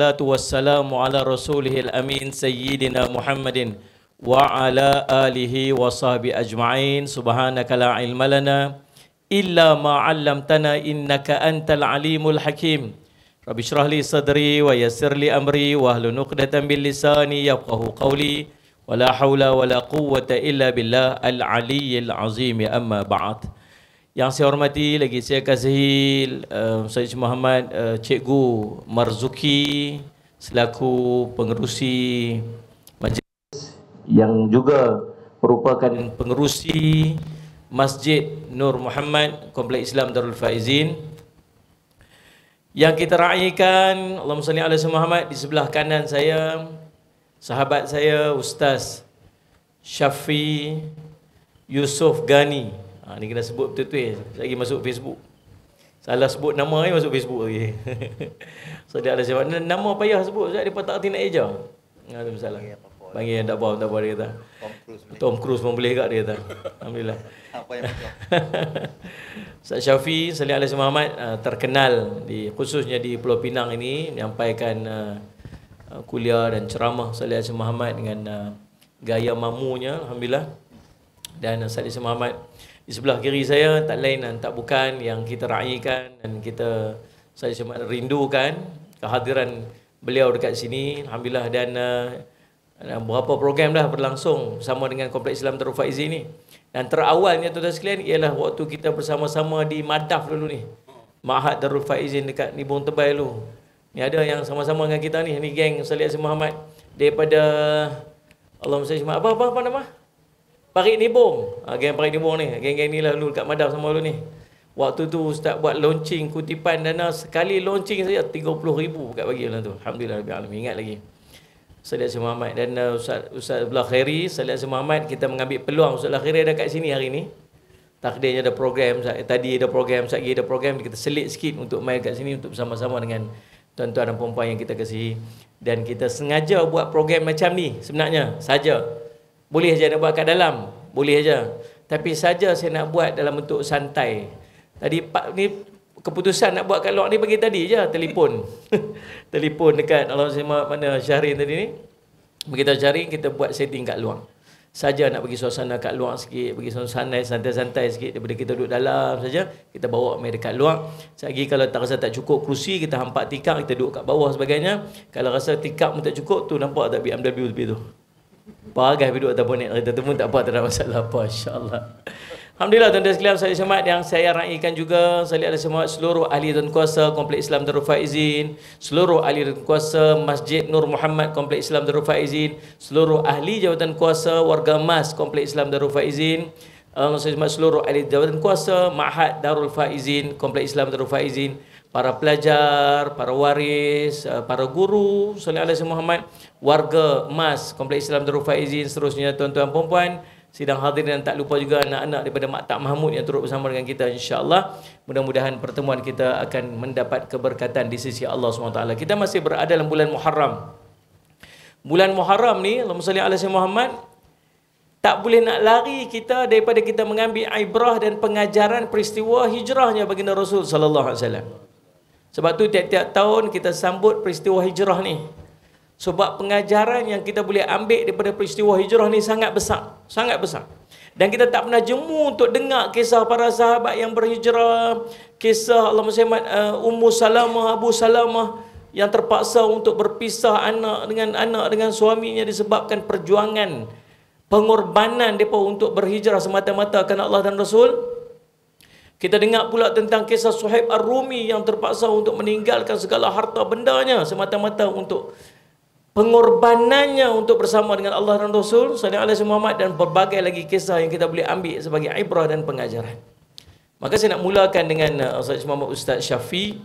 salatu wassalamu ala rasulihil amin sayyidina muhammadin wa ala alihi wa sahbi ajma'in subhanaka la ilma illa ma 'allamtana innaka antal alimul hakim rabbi shrah li sadri wa yassir li amri wa hlu nuqdatan bil lisani yafqahu qawli wa la hawla wa la quwwata illa billah al aliyyil azim ya amma ba'd yang saya hormati lagi saya kasihi uh, Said Muhammad uh, Cikgu Marzuki selaku pengerusi majlis yang juga merupakan pengerusi Masjid Nur Muhammad Komplek Islam Darul Faizin yang kita raikan Allahumma salli ala Muhammad di sebelah kanan saya sahabat saya Ustaz Syafi Yusuf Ghani Ha, ni kena sebut betul-betul. Saya lagi masuk Facebook. Salah sebut nama ni masuk Facebook lagi. so dia ada siapa. Nama payah sebut. Sebab dia tak kerti nak eja. Ha, ada masalah. Panggil yang tak apa, tak boleh dia kata. Tom Cruise, Tom Cruise pun boleh juga dia kata. Alhamdulillah. Apa yang betul? Ustaz Syafi, Salih Alis Muhammad, ha, terkenal di khususnya di Pulau Pinang ini, menyampaikan ha, kuliah dan ceramah Salih Alis Muhammad dengan gaya mamunya, Alhamdulillah. Dan Salih Alis Muhammad di sebelah kiri saya tak lain dan tak bukan yang kita raihkan dan kita saya cuma rindukan kehadiran beliau dekat sini alhamdulillah dan uh, berapa program dah berlangsung bersama dengan Kompleks Islam Darul Faiz ini dan terawalnya tuan-tuan sekalian ialah waktu kita bersama-sama di Madaf dulu ni Ma'had Darul Faizin dekat Nibung Tebai dulu ni ada yang sama-sama dengan kita ni ni geng Salih Asim Muhammad daripada Allahumma sallallahu apa apa apa nama Parit Nibong. Ha, ah, geng Parit bom ni. Geng-geng ni lah dulu dekat Madaw sama dulu ni. Waktu tu Ustaz buat launching kutipan dana. Sekali launching saja RM30,000 kat bagi dalam tu. Alhamdulillah Rabbi Alamin. Ingat lagi. Saya si Muhammad dan uh, Ustaz, Ustaz Abdullah Khairi. Saya si Muhammad. Kita mengambil peluang Ustaz Abdullah Khairi ada kat sini hari ni. Takdirnya ada program. Eh, tadi ada program. Saat ada program. Kita selit sikit untuk mai kat sini. Untuk bersama-sama dengan tuan-tuan dan perempuan yang kita kasihi. Dan kita sengaja buat program macam ni sebenarnya. Saja. Boleh saja nak buat kat dalam. Boleh saja. Tapi saja saya nak buat dalam bentuk santai. Tadi Pak ni keputusan nak buat kat luar ni bagi tadi je telefon. telefon dekat Allah SWT mana Syahrin tadi ni. Kita cari, kita buat setting kat luar. Saja nak bagi suasana kat luar sikit, pergi suasana santai-santai sikit daripada kita duduk dalam saja, kita bawa mereka dekat luar. Sagi kalau tak rasa tak cukup kerusi, kita hampak tikar, kita duduk kat bawah sebagainya. Kalau rasa tikar pun tak cukup tu nampak tak BMW lebih tu. Pagah biduk ataupun eh, naik kita temu tak apa tak ada masalah apa insyaallah. Alhamdulillah tuan-tuan sekalian saya semat yang saya raikan juga saya ada semua seluruh ahli dan kuasa Komplek Islam Darul Faizin, seluruh ahli dan kuasa Masjid Nur Muhammad Komplek Islam Darul Faizin, seluruh ahli jawatan kuasa warga Mas Komplek Islam Darul Faizin, Alhamdulillah eh, saya semat seluruh ahli jawatan kuasa Ma'had Darul Faizin, Komplek Islam Darul Faizin, para pelajar, para waris, eh, para guru Sallallahu Alaihi Muhammad, warga emas Kompleks Islam Darul Faizin seterusnya tuan-tuan dan puan-puan sidang hadirin dan tak lupa juga anak-anak daripada Maktab Mahmud yang turut bersama dengan kita insya-Allah mudah-mudahan pertemuan kita akan mendapat keberkatan di sisi Allah SWT kita masih berada dalam bulan Muharram bulan Muharram ni Allahumma salli ala Muhammad tak boleh nak lari kita daripada kita mengambil ibrah dan pengajaran peristiwa hijrahnya baginda Rasul sallallahu alaihi wasallam sebab tu tiap-tiap tahun kita sambut peristiwa hijrah ni. Sebab pengajaran yang kita boleh ambil daripada peristiwa hijrah ni sangat besar. Sangat besar. Dan kita tak pernah jemu untuk dengar kisah para sahabat yang berhijrah. Kisah Allah Muhammad uh, eh, Ummu Salamah, Abu Salamah yang terpaksa untuk berpisah anak dengan anak dengan suaminya disebabkan perjuangan pengorbanan mereka untuk berhijrah semata-mata kerana Allah dan Rasul kita dengar pula tentang kisah Suhaib Ar-Rumi yang terpaksa untuk meninggalkan segala harta bendanya semata-mata untuk pengorbanannya untuk bersama dengan Allah dan Rasul sallallahu alaihi Muhammad dan berbagai lagi kisah yang kita boleh ambil sebagai ibrah dan pengajaran. Maka saya nak mulakan dengan uh, Ustaz Muhammad Ustaz Syafi.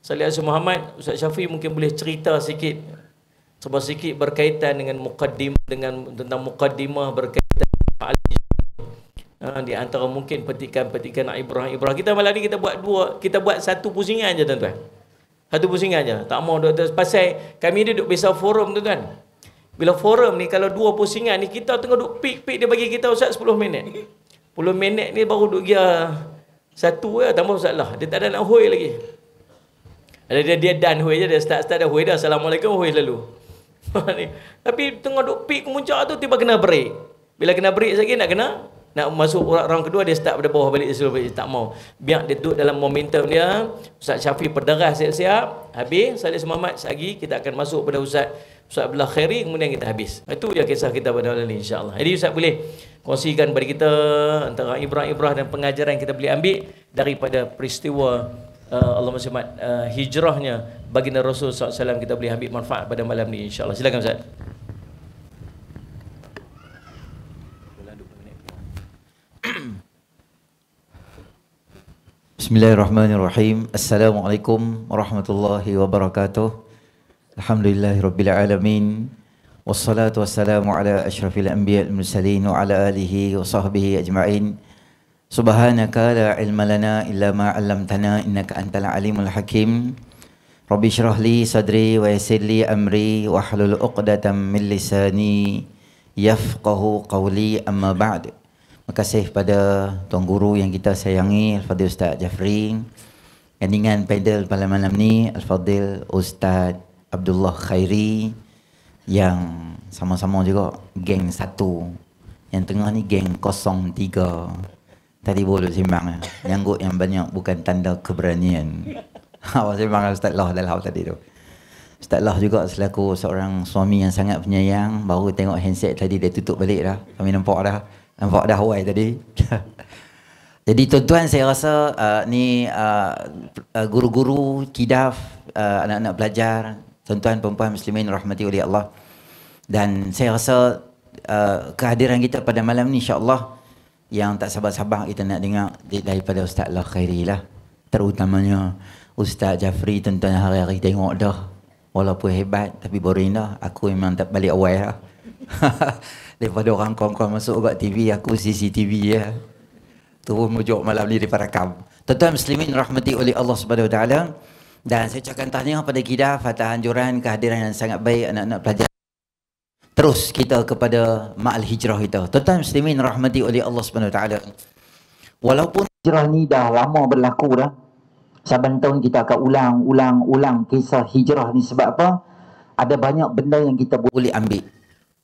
Sallallahu alaihi Muhammad Ustaz Syafi mungkin boleh cerita sikit sebab sikit berkaitan dengan mukaddim dengan tentang mukaddimah berkaitan Ha, di antara mungkin petikan-petikan nak Ibrahim Ibrahim kita malam ni kita buat dua kita buat satu pusingan je tuan-tuan satu pusingan je tak mau doktor pasal kami ni duduk biasa forum tu tuan bila forum ni kalau dua pusingan ni kita tengah duk pik-pik dia bagi kita ustaz 10 minit 10 minit ni baru duk dia satu ya tambah ustaz lah dia tak ada nak hoi lagi ada dia dia dan hoi je dia start-start dah hoi dah assalamualaikum hoi lalu tapi tengah duk pik kemuncak tu tiba kena break bila kena break lagi nak kena nak masuk orang round kedua dia start pada bawah balik dia suruh tak mau biar dia duduk dalam momentum dia Ustaz Syafiq perderah siap-siap habis Salih Muhammad lagi kita akan masuk pada Ustaz Ustaz Abdullah Khairi kemudian kita habis itu dia kisah kita pada hari ini insyaAllah jadi Ustaz boleh kongsikan bagi kita antara ibrah-ibrah dan pengajaran yang kita boleh ambil daripada peristiwa uh, Allah SWT uh, hijrahnya baginda Rasul SAW kita boleh ambil manfaat pada malam ini insyaAllah silakan Ustaz Bismillahirrahmanirrahim. Assalamualaikum warahmatullahi wabarakatuh. Alhamdulillahirabbil alamin. Wassalatu wassalamu ala asyrafil anbiya'il mursalin wa ala alihi wa sahbihi ajma'in. Subhanaka la ilma lana illa ma 'allamtana innaka antal alimul hakim. Rabbi shrah li sadri wa yassir li amri wa hlul 'uqdatam min lisani yafqahu qawli amma ba'du. Terima kasih kepada Tuan Guru yang kita sayangi Al-Fadhil Ustaz Jafri Gandingan pedal pada malam ni Al-Fadhil Ustaz Abdullah Khairi Yang sama-sama juga geng satu Yang tengah ni geng kosong tiga Tadi boleh simbang Yang yang banyak bukan tanda keberanian Awak simbang Ustaz Loh dalam tadi tu Ustaz Loh juga selaku seorang suami yang sangat penyayang Baru tengok handset tadi dia tutup balik dah Kami nampak dah Nampak dah huai tadi. Jadi tuan-tuan saya rasa uh, ni uh, uh guru-guru, kidaf, uh, anak-anak belajar, tuan-tuan perempuan muslimin rahmati oleh Allah. Dan saya rasa uh, kehadiran kita pada malam ni insya-Allah yang tak sabar-sabar kita nak dengar daripada Ustaz Al Khairi lah. Terutamanya Ustaz Jafri tuan-tuan hari-hari tengok dah. Walaupun hebat tapi boring dah. Aku memang tak balik awal lah. daripada orang kawan-kawan masuk kat TV, aku CCTV je. Ya. Turun mujuk malam ni daripada rakam. Tuan-tuan muslimin rahmati oleh Allah subhanahu taala Dan saya ucapkan tahniah pada Kida, Fatah Anjuran, kehadiran yang sangat baik anak-anak pelajar. Terus kita kepada Ma'al Hijrah kita. Tuan-tuan muslimin rahmati oleh Allah subhanahu taala. Walaupun hijrah ni dah lama berlaku dah. Saban tahun kita akan ulang, ulang, ulang kisah hijrah ni sebab apa? Ada banyak benda yang kita boleh ambil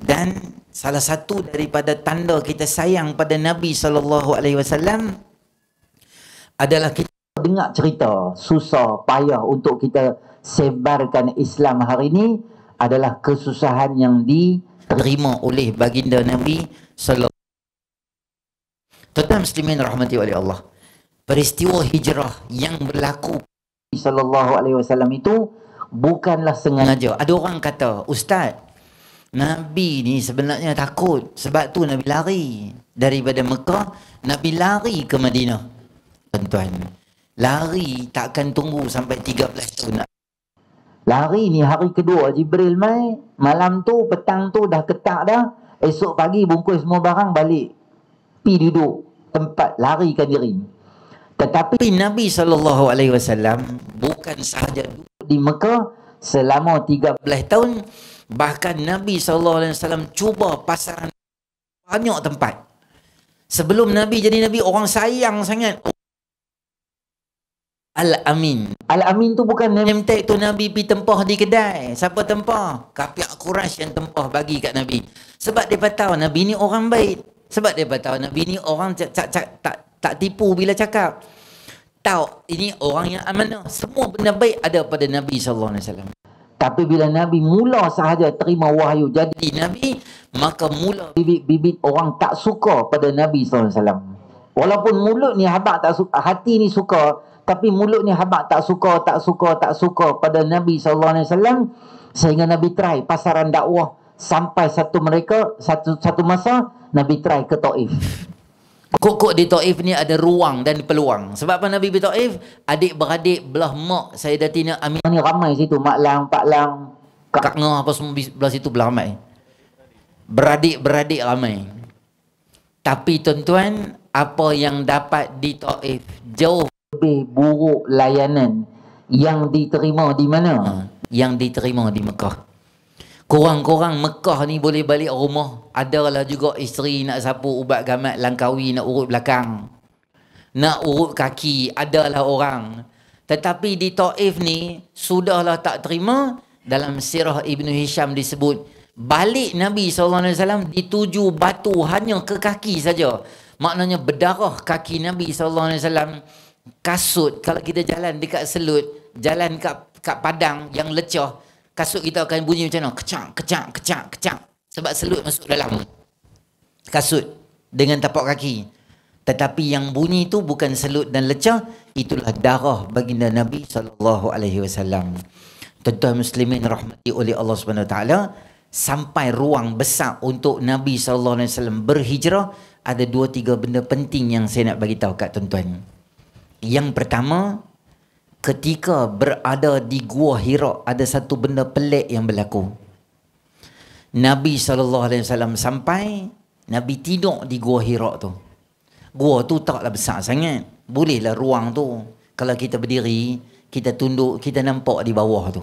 dan salah satu daripada tanda kita sayang pada Nabi saw adalah kita dengar cerita susah payah untuk kita sebarkan Islam hari ini adalah kesusahan yang diterima oleh baginda Nabi sallallahu Tetam muslimin rahmati wali Allah. Peristiwa hijrah yang berlaku Nabi saw itu bukanlah sengaja. Ada orang kata, "Ustaz, Nabi ni sebenarnya takut sebab tu Nabi lari daripada Mekah Nabi lari ke Madinah tuan-tuan lari takkan tunggu sampai 13 tahun nak lari ni hari kedua Jibril mai malam tu petang tu dah ketak dah esok pagi bungkus semua barang balik pi duduk tempat larikan diri tetapi Nabi sallallahu alaihi wasallam bukan sahaja duduk di Mekah selama 13 tahun Bahkan Nabi SAW cuba pasaran banyak tempat. Sebelum Nabi jadi Nabi, orang sayang sangat. Al-Amin. Al-Amin tu bukan name tag tu Nabi pergi tempah di kedai. Siapa tempah? Kapiak Quraish yang tempah bagi kat Nabi. Sebab dia tahu Nabi ni orang baik. Sebab dia tahu Nabi ni orang cak cak cak tak tak tipu bila cakap. Tahu ini orang yang amanah. Semua benda baik ada pada Nabi saw tapi bila Nabi mula sahaja terima wahyu jadi Nabi, maka mula bibit-bibit orang tak suka pada Nabi SAW. Walaupun mulut ni habak tak suka, hati ni suka, tapi mulut ni habak tak suka, tak suka, tak suka pada Nabi SAW. Sehingga Nabi try pasaran dakwah sampai satu mereka, satu satu masa, Nabi try ke Taif kok di Taif ni ada ruang dan peluang. Sebab apa Nabi pergi Taif? Adik-beradik belah mak Sayyidatina Amin. Ini ramai situ. Mak Lang, Pak Lang. Kak, Kak Ngah apa semua belah situ belah ramai. Beradik-beradik ramai. Tapi tuan-tuan, apa yang dapat di Taif jauh lebih buruk layanan yang diterima di mana? Ha, yang diterima di Mekah. Korang-korang Mekah ni boleh balik rumah. Adalah juga isteri nak sapu ubat gamat langkawi nak urut belakang. Nak urut kaki. Adalah orang. Tetapi di Taif ni, sudahlah tak terima. Dalam sirah Ibn Hisham disebut, balik Nabi SAW dituju batu hanya ke kaki saja. Maknanya berdarah kaki Nabi SAW kasut. Kalau kita jalan dekat selut, jalan kat, kat padang yang lecah, kasut kita akan bunyi macam mana? Kecang, kecang, kecang, kecang. Sebab selut masuk dalam kasut dengan tapak kaki. Tetapi yang bunyi itu bukan selut dan lecah, itulah darah baginda Nabi saw tentuan muslimin rahmati oleh Allah swt sampai ruang besar untuk Nabi saw berhijrah ada dua tiga benda penting yang saya nak bagi tahu kat tuan-tuan. Yang pertama, ketika berada di gua Hira ada satu benda pelik yang berlaku. Nabi saw sampai Nabi tidur di gua Hira tu. Gua tu taklah besar sangat. Bolehlah ruang tu kalau kita berdiri, kita tunduk, kita nampak di bawah tu.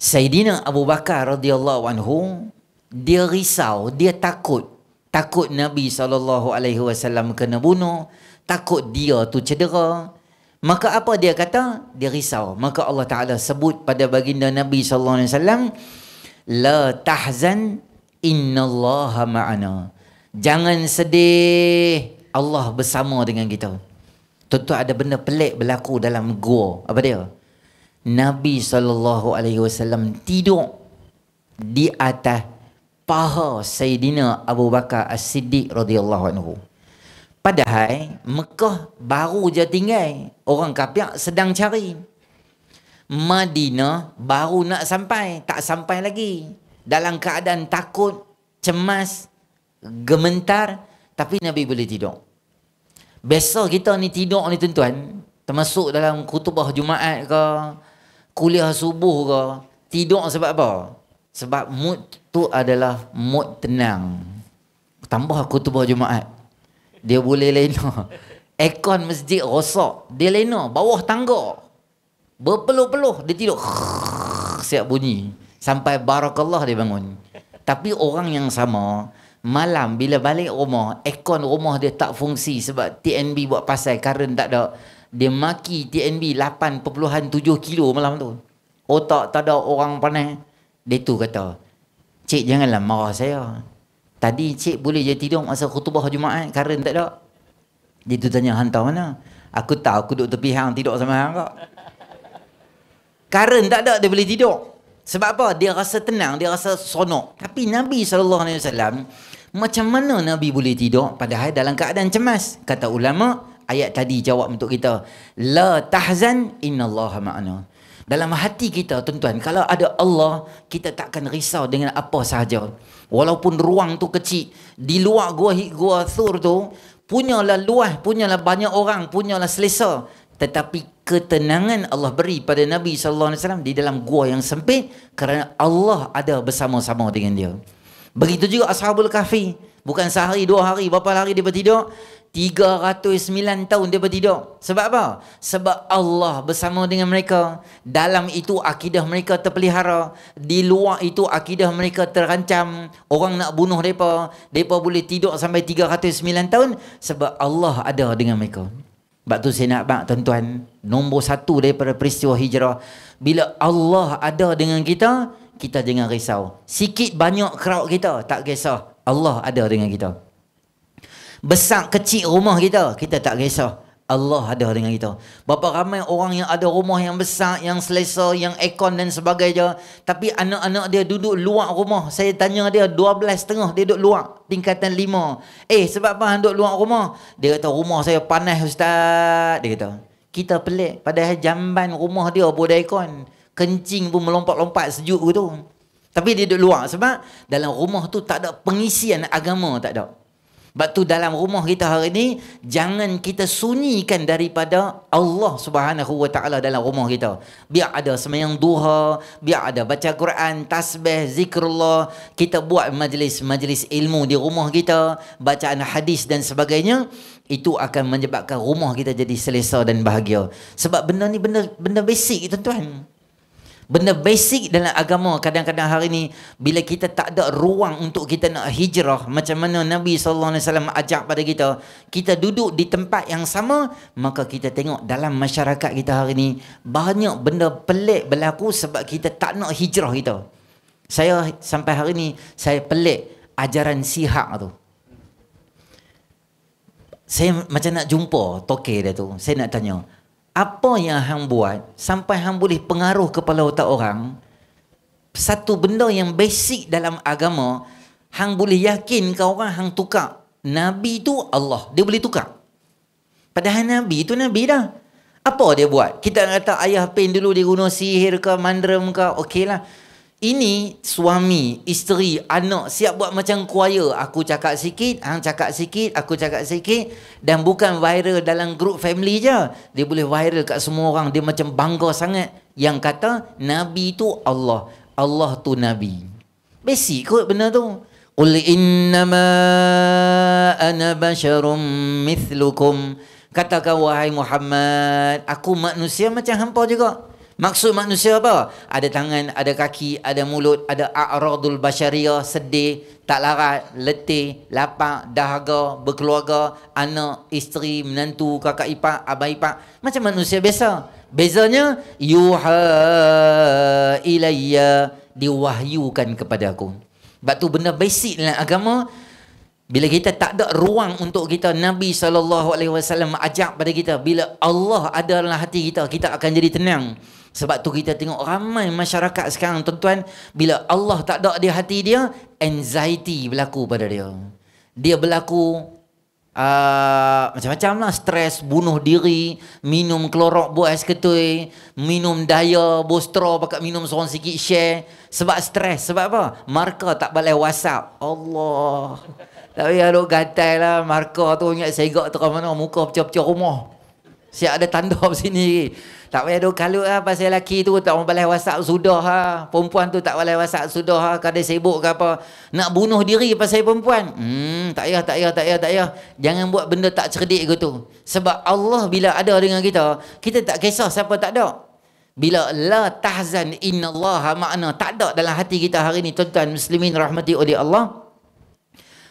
Sayyidina Abu Bakar radhiyallahu anhu dia risau, dia takut. Takut Nabi saw kena bunuh, takut dia tu cedera, Maka apa dia kata? Dia risau. Maka Allah Ta'ala sebut pada baginda Nabi SAW, La tahzan inna Allah ma'ana. Jangan sedih. Allah bersama dengan kita. Tentu ada benda pelik berlaku dalam gua. Apa dia? Nabi sallallahu alaihi wasallam tidur di atas paha Sayyidina Abu Bakar As-Siddiq radhiyallahu anhu. Padahal Mekah baru je tinggal. Orang kapiak sedang cari. Madinah baru nak sampai. Tak sampai lagi. Dalam keadaan takut, cemas, gementar. Tapi Nabi boleh tidur. Biasa kita ni tidur ni tuan-tuan. Termasuk dalam kutubah Jumaat ke. Kuliah subuh ke. Tidur sebab apa? Sebab mood tu adalah mood tenang. Tambah kutubah Jumaat dia boleh lena. Aircon masjid rosak. Dia lena bawah tangga. Berpeluh-peluh dia tidur. Siap bunyi. Sampai barakallah dia bangun. Tapi orang yang sama malam bila balik rumah, aircon rumah dia tak fungsi sebab TNB buat pasal current tak ada. Dia maki TNB 8.7 kilo malam tu. Otak tak ada orang panas. Dia tu kata, Cik janganlah marah saya. Tadi cik boleh je tidur masa khutbah Jumaat Karen tak ada. Dia tu tanya hantar mana? Aku tahu aku duduk tepi hang tidur sama hang kak. Karen tak ada dia boleh tidur. Sebab apa? Dia rasa tenang, dia rasa sonok. Tapi Nabi SAW, macam mana Nabi boleh tidur padahal dalam keadaan cemas? Kata ulama, ayat tadi jawab untuk kita. La tahzan allah ma'ana dalam hati kita tuan-tuan kalau ada Allah kita takkan risau dengan apa sahaja walaupun ruang tu kecil di luar gua gua sur tu punyalah luas punyalah banyak orang punyalah selesa tetapi ketenangan Allah beri pada Nabi saw di dalam gua yang sempit kerana Allah ada bersama-sama dengan dia begitu juga ashabul kahfi bukan sehari dua hari berapa hari dia tidur 309 tahun mereka tidur. Sebab apa? Sebab Allah bersama dengan mereka. Dalam itu akidah mereka terpelihara. Di luar itu akidah mereka terancam. Orang nak bunuh mereka. Mereka boleh tidur sampai 309 tahun. Sebab Allah ada dengan mereka. Sebab tu saya nak bak tuan-tuan. Nombor satu daripada peristiwa hijrah. Bila Allah ada dengan kita, kita jangan risau. Sikit banyak kerak kita, tak kisah. Allah ada dengan kita besar kecil rumah kita kita tak kisah Allah ada dengan kita. Berapa ramai orang yang ada rumah yang besar, yang selesa, yang ekon dan sebagainya. Tapi anak-anak dia duduk luar rumah. Saya tanya dia, 12 tengah dia duduk luar. Tingkatan 5. Eh, sebab apa duduk luar rumah? Dia kata, rumah saya panas ustaz. Dia kata, kita pelik. Padahal jamban rumah dia pun ada ekon. Kencing pun melompat-lompat sejuk gitu. Tapi dia duduk luar sebab dalam rumah tu tak ada pengisian agama. Tak ada. Sebab tu dalam rumah kita hari ini jangan kita sunyikan daripada Allah Subhanahu wa taala dalam rumah kita. Biar ada semayang duha, biar ada baca Quran, tasbih, zikrullah, kita buat majlis-majlis ilmu di rumah kita, bacaan hadis dan sebagainya, itu akan menyebabkan rumah kita jadi selesa dan bahagia. Sebab benda ni benda benda basic tuan-tuan benda basic dalam agama kadang-kadang hari ni bila kita tak ada ruang untuk kita nak hijrah macam mana Nabi saw ajak pada kita kita duduk di tempat yang sama maka kita tengok dalam masyarakat kita hari ni banyak benda pelik berlaku sebab kita tak nak hijrah kita saya sampai hari ni saya pelik ajaran sihak tu saya macam nak jumpa toke dia tu saya nak tanya apa yang hang buat sampai hang boleh pengaruh kepala otak orang satu benda yang basic dalam agama hang boleh yakin ke orang hang tukar nabi tu Allah dia boleh tukar padahal nabi tu nabi dah apa dia buat kita kata ayah pen dulu dia guna sihir ke mandram ke okeylah okay ini suami, isteri, anak siap buat macam choir. Aku cakap sikit, hang cakap sikit, aku cakap sikit. Dan bukan viral dalam grup family je. Dia boleh viral kat semua orang. Dia macam bangga sangat. Yang kata, Nabi tu Allah. Allah tu Nabi. Basic kot benda tu. Qul innama ana basharum mithlukum. Katakan wahai Muhammad, aku manusia macam hampa juga. Maksud manusia apa? Ada tangan, ada kaki, ada mulut, ada a'radul basyariah, sedih, tak larat, letih, lapar, dahaga, berkeluarga, anak, isteri, menantu, kakak ipar, abang ipar. Macam manusia biasa. Bezanya, yuha ilayya diwahyukan kepada aku. Sebab tu benda basic dalam agama, bila kita tak ada ruang untuk kita Nabi SAW ajak pada kita Bila Allah ada dalam hati kita Kita akan jadi tenang sebab tu kita tengok ramai masyarakat sekarang tuan-tuan bila Allah tak ada di hati dia, anxiety berlaku pada dia. Dia berlaku uh, macam-macam lah stres bunuh diri minum klorok es ketui minum daya bostro pakai minum seorang sikit share sebab stres sebab apa marka tak boleh whatsapp Allah tapi payah duk gatai lah marka tu ingat segak tu mana muka pecah-pecah rumah siap ada tanda sini tak payah duk kalut lah pasal lelaki tu tak mau balas WhatsApp sudah lah. Perempuan tu tak balas WhatsApp sudah lah. Kadang sibuk ke apa. Nak bunuh diri pasal perempuan. Hmm, tak payah, tak payah, tak payah, tak payah. Jangan buat benda tak cerdik ke Sebab Allah bila ada dengan kita, kita tak kisah siapa tak ada. Bila la tahzan inna Allah makna tak ada dalam hati kita hari ni tuan-tuan muslimin rahmati oleh Allah.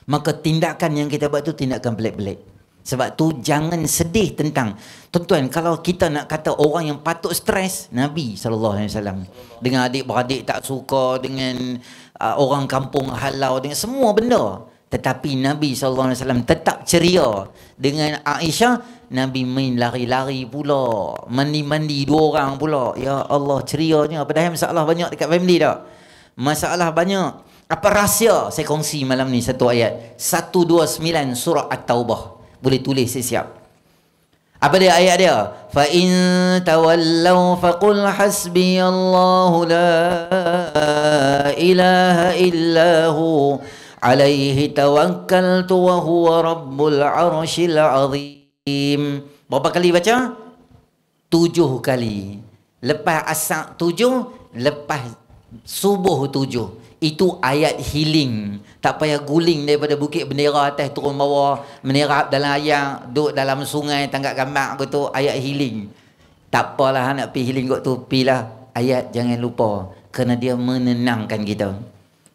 Maka tindakan yang kita buat tu tindakan pelik-pelik. Sebab tu jangan sedih tentang tuan-tuan kalau kita nak kata orang yang patut stres Nabi saw dengan adik-beradik tak suka dengan uh, orang kampung halau dengan semua benda tetapi Nabi saw tetap ceria dengan Aisyah Nabi main lari-lari pula mandi-mandi dua orang pula ya Allah ceria cerianya padahal masalah banyak dekat family tak masalah banyak apa rahsia saya kongsi malam ni satu ayat 129 surah at-taubah boleh tulis siap-siap apa dia ayat dia fa in tawallaw hasbi hasbiyallahu la ilaha illa hu alaihi tawakkaltu wa huwa rabbul arshil azim berapa kali baca tujuh kali lepas asar tujuh lepas subuh tujuh itu ayat healing tak payah guling daripada bukit bendera atas turun bawah menirap dalam ayam duduk dalam sungai tangkap gambar aku tu ayat healing tak apalah nak pergi healing kot tu pilah ayat jangan lupa kerana dia menenangkan kita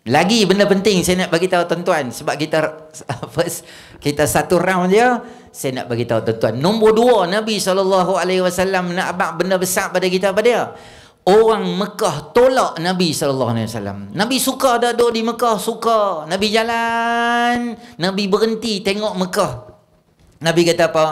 lagi benda penting saya nak bagi tahu tuan-tuan sebab kita first kita satu round dia saya nak bagi tahu tuan-tuan nombor dua Nabi SAW nak abang benda besar pada kita pada dia orang Mekah tolak Nabi saw. Nabi suka ada duduk di Mekah, suka. Nabi jalan, Nabi berhenti tengok Mekah. Nabi kata apa?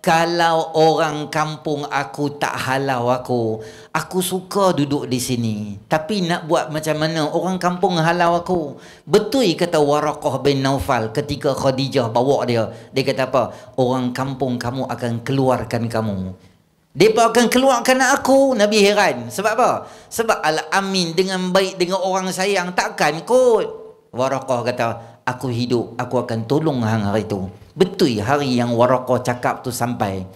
Kalau orang kampung aku tak halau aku, aku suka duduk di sini. Tapi nak buat macam mana orang kampung halau aku? Betul kata Waraqah bin Naufal ketika Khadijah bawa dia. Dia kata apa? Orang kampung kamu akan keluarkan kamu. Depa akan keluarkan aku Nabi heran. Sebab apa? Sebab al-amin dengan baik dengan orang sayang takkan kot. Waraqah kata, aku hidup, aku akan tolong hang hari tu. Betul hari yang Waraqah cakap tu sampai.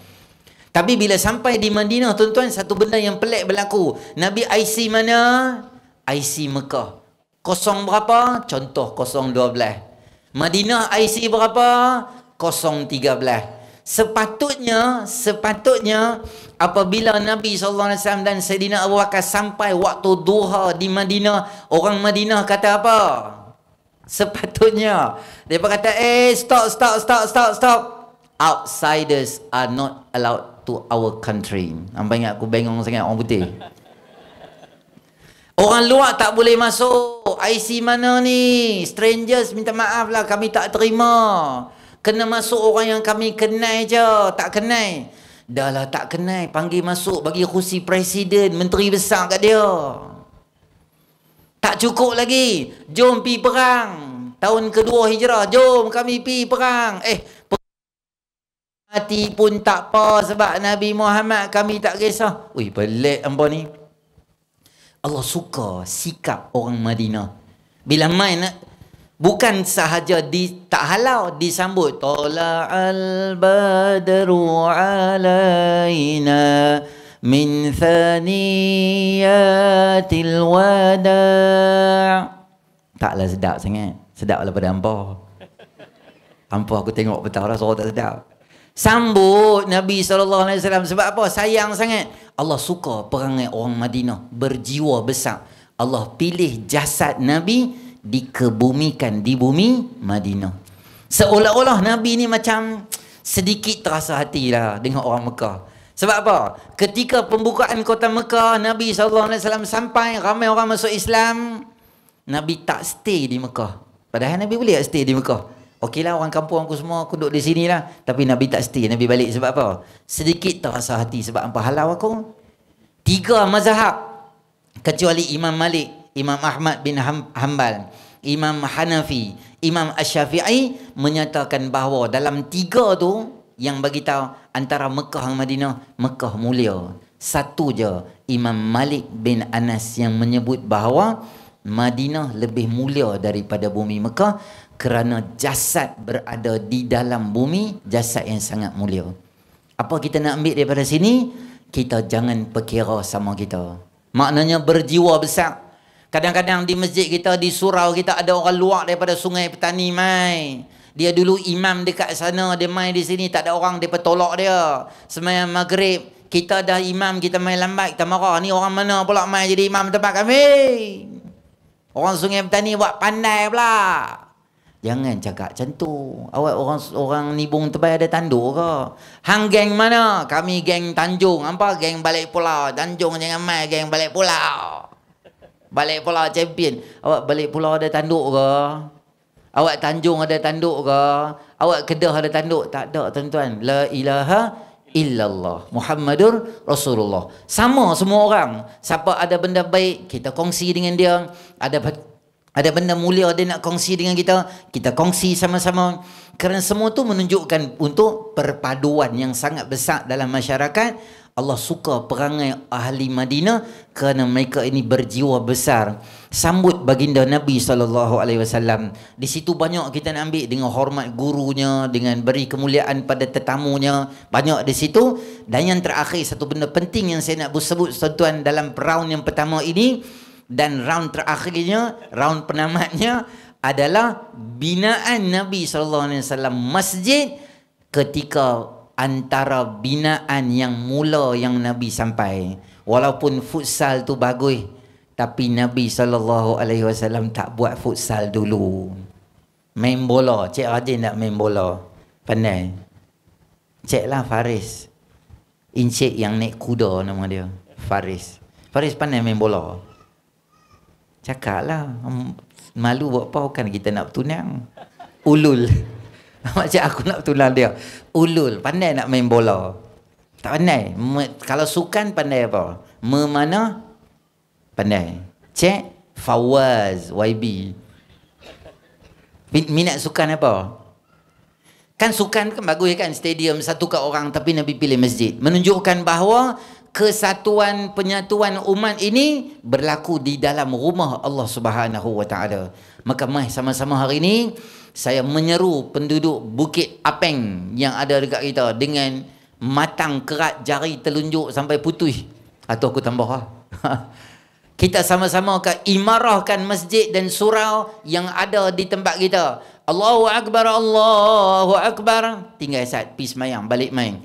Tapi bila sampai di Madinah tuan-tuan satu benda yang pelik berlaku. Nabi IC mana? IC Mekah. Kosong berapa? Contoh kosong dua 12. Madinah IC berapa? Kosong tiga 13 sepatutnya sepatutnya apabila Nabi saw dan Saidina Abu Bakar sampai waktu duha di Madinah orang Madinah kata apa sepatutnya depa kata eh stop stop stop stop stop outsiders are not allowed to our country nampak ingat aku bengong sangat orang putih Orang luar tak boleh masuk. IC mana ni? Strangers minta maaf lah. Kami tak terima. Kena masuk orang yang kami kenai je. Tak kenai. Dah lah tak kenai. Panggil masuk bagi kursi presiden. Menteri besar kat dia. Tak cukup lagi. Jom pi perang. Tahun kedua hijrah. Jom kami pi perang. Eh, mati pun tak apa sebab Nabi Muhammad kami tak kisah. Ui, pelik apa ni. Allah suka sikap orang Madinah. Bila main nak bukan sahaja di tak halau disambut tola al badru alaina min thaniyatil wada taklah sedap sangat sedap daripada lah hampa hampa aku tengok petang dah suara tak sedap sambut Nabi SAW sebab apa? sayang sangat Allah suka perangai orang Madinah berjiwa besar Allah pilih jasad Nabi dikebumikan di bumi Madinah. Seolah-olah Nabi ni macam sedikit terasa hati lah dengan orang Mekah. Sebab apa? Ketika pembukaan kota Mekah, Nabi SAW sampai, ramai orang masuk Islam, Nabi tak stay di Mekah. Padahal Nabi boleh tak stay di Mekah. Okeylah orang kampung aku semua, aku duduk di sini lah. Tapi Nabi tak stay, Nabi balik sebab apa? Sedikit terasa hati sebab apa halau aku. Tiga mazhab, kecuali Imam Malik, Imam Ahmad bin Hanbal, Imam Hanafi, Imam Ash-Shafi'i menyatakan bahawa dalam tiga tu yang bagi tahu antara Mekah dan Madinah, Mekah mulia. Satu je Imam Malik bin Anas yang menyebut bahawa Madinah lebih mulia daripada bumi Mekah kerana jasad berada di dalam bumi, jasad yang sangat mulia. Apa kita nak ambil daripada sini? Kita jangan perkira sama kita. Maknanya berjiwa besar, Kadang-kadang di masjid kita, di surau kita ada orang luar daripada sungai petani mai. Dia dulu imam dekat sana, dia mai di sini, tak ada orang, dia tolak dia. Semayang maghrib, kita dah imam, kita mai lambat, kita marah. Ni orang mana pula mai jadi imam tempat kami? Orang sungai petani buat pandai pula. Jangan cakap macam Awak orang orang bung tebal ada tanduk ke? Hang geng mana? Kami geng Tanjung. Apa geng balik pulau? Tanjung jangan mai geng balik pulau. Balik pula champion. Awak balik pula ada tanduk ke? Awak tanjung ada tanduk ke? Awak kedah ada tanduk? Tak ada tuan-tuan. La ilaha illallah. Muhammadur Rasulullah. Sama semua orang. Siapa ada benda baik, kita kongsi dengan dia. Ada ada benda mulia dia nak kongsi dengan kita, kita kongsi sama-sama. Kerana semua tu menunjukkan untuk perpaduan yang sangat besar dalam masyarakat Allah suka perangai ahli Madinah kerana mereka ini berjiwa besar sambut baginda Nabi sallallahu alaihi wasallam di situ banyak kita nak ambil dengan hormat gurunya dengan beri kemuliaan pada tetamunya banyak di situ dan yang terakhir satu benda penting yang saya nak sebut tuan dalam round yang pertama ini dan round terakhirnya round penamatnya adalah binaan Nabi sallallahu alaihi wasallam masjid ketika antara binaan yang mula yang Nabi sampai. Walaupun futsal tu bagus, tapi Nabi sallallahu alaihi wasallam tak buat futsal dulu. Main bola, Cik Rajin nak main bola. Pandai. Cik lah Faris. Encik yang naik kuda nama dia. Faris. Faris pandai main bola. Cakap lah, Malu buat apa kan kita nak bertunang. Ulul. Macam aku nak tunang dia. Ulul, pandai nak main bola. Tak pandai. Me, kalau sukan pandai apa? Memana? Pandai. Cek? Fawaz, YB. Minat sukan apa? Kan sukan kan bagus kan stadium satu ke orang tapi Nabi pilih masjid. Menunjukkan bahawa kesatuan penyatuan umat ini berlaku di dalam rumah Allah Subhanahu Maka mai sama-sama hari ini saya menyeru penduduk Bukit Apeng yang ada dekat kita dengan matang kerat jari telunjuk sampai putih Atau aku tambah lah. kita sama-sama akan imarahkan masjid dan surau yang ada di tempat kita. Allahu Akbar, Allahu Akbar. Tinggal saat pergi semayang, balik main.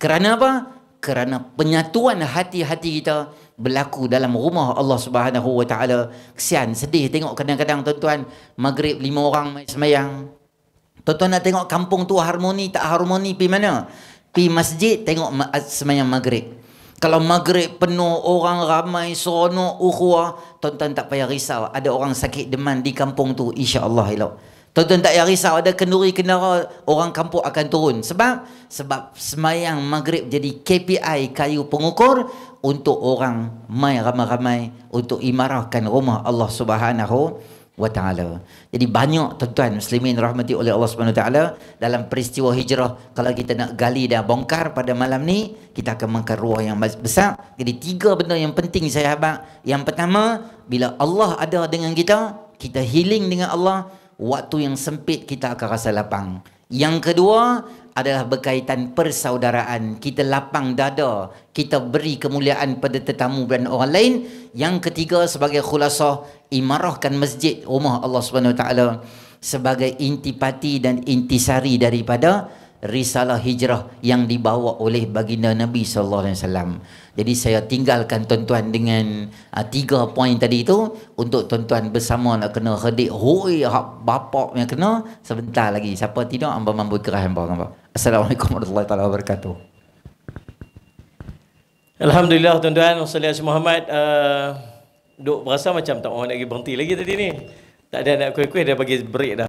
Kerana apa? Kerana penyatuan hati -hati kita berlaku dalam rumah Allah Subhanahu wa taala. Kesian, sedih tengok kadang-kadang tuan-tuan maghrib lima orang mai sembahyang. Tuan-tuan nak tengok kampung tu harmoni tak harmoni pi mana? Pi masjid tengok sembahyang maghrib. Kalau maghrib penuh orang ramai seronok ukhuwah, tuan-tuan tak payah risau ada orang sakit demam di kampung tu insya-Allah elok. Tuan-tuan tak payah risau ada kenduri kendara orang kampung akan turun. Sebab sebab semayang maghrib jadi KPI kayu pengukur untuk orang mai ramai-ramai untuk imarahkan rumah Allah Subhanahu wa taala. Jadi banyak tuan-tuan muslimin rahmati oleh Allah Subhanahu wa taala dalam peristiwa hijrah kalau kita nak gali dan bongkar pada malam ni kita akan makan ruah yang besar. Jadi tiga benda yang penting saya habaq. Yang pertama bila Allah ada dengan kita kita healing dengan Allah, waktu yang sempit kita akan rasa lapang. Yang kedua adalah berkaitan persaudaraan. Kita lapang dada, kita beri kemuliaan pada tetamu dan orang lain. Yang ketiga sebagai khulasah, imarahkan masjid rumah Allah Subhanahu Wa Taala sebagai intipati dan intisari daripada risalah hijrah yang dibawa oleh baginda Nabi saw. Jadi saya tinggalkan tuan-tuan dengan uh, tiga poin tadi itu untuk tuan-tuan bersama nak kena redik hoi hak bapak yang kena sebentar lagi. Siapa tidak hamba mampu kerah hamba hamba. Assalamualaikum warahmatullahi taala wabarakatuh. Alhamdulillah tuan-tuan wassalatu Muhammad uh, duk berasa macam tak orang nak pergi berhenti lagi tadi ni. Tak ada nak kuih-kuih dah bagi break dah.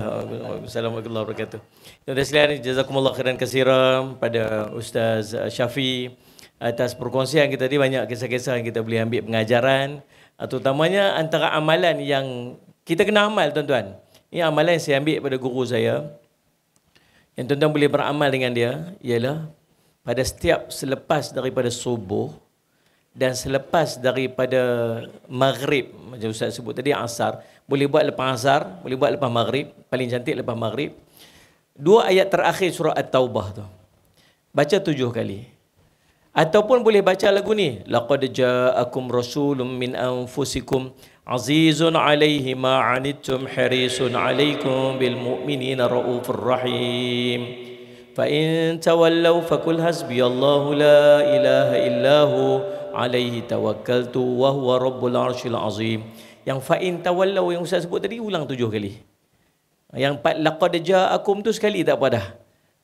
Assalamualaikum warahmatullahi wabarakatuh. Tuan-tuan jazakumullah khairan kasiram pada Ustaz Syafi atas perkongsian kita tadi banyak kisah-kisah yang kita boleh ambil pengajaran ah, terutamanya antara amalan yang kita kena amal tuan-tuan ini amalan yang saya ambil pada guru saya yang tuan-tuan boleh beramal dengan dia ialah pada setiap selepas daripada subuh dan selepas daripada maghrib macam ustaz sebut tadi asar boleh buat lepas asar boleh buat lepas maghrib paling cantik lepas maghrib dua ayat terakhir surah at-taubah tu baca tujuh kali Ataupun boleh baca lagu ni. Laqad ja'akum rasulun min anfusikum azizun alaihi ma'anittum harisun alaikum bil mu'minin ra'ufur rahim. Fa تولوا فكل حسبي الله لا إله إلا هو عليه توكلت وهو رب العرش العظيم yang fa'in tawallaw yang Ustaz sebut tadi ulang tujuh kali. Yang laqad ja'akum tu sekali tak apa dah.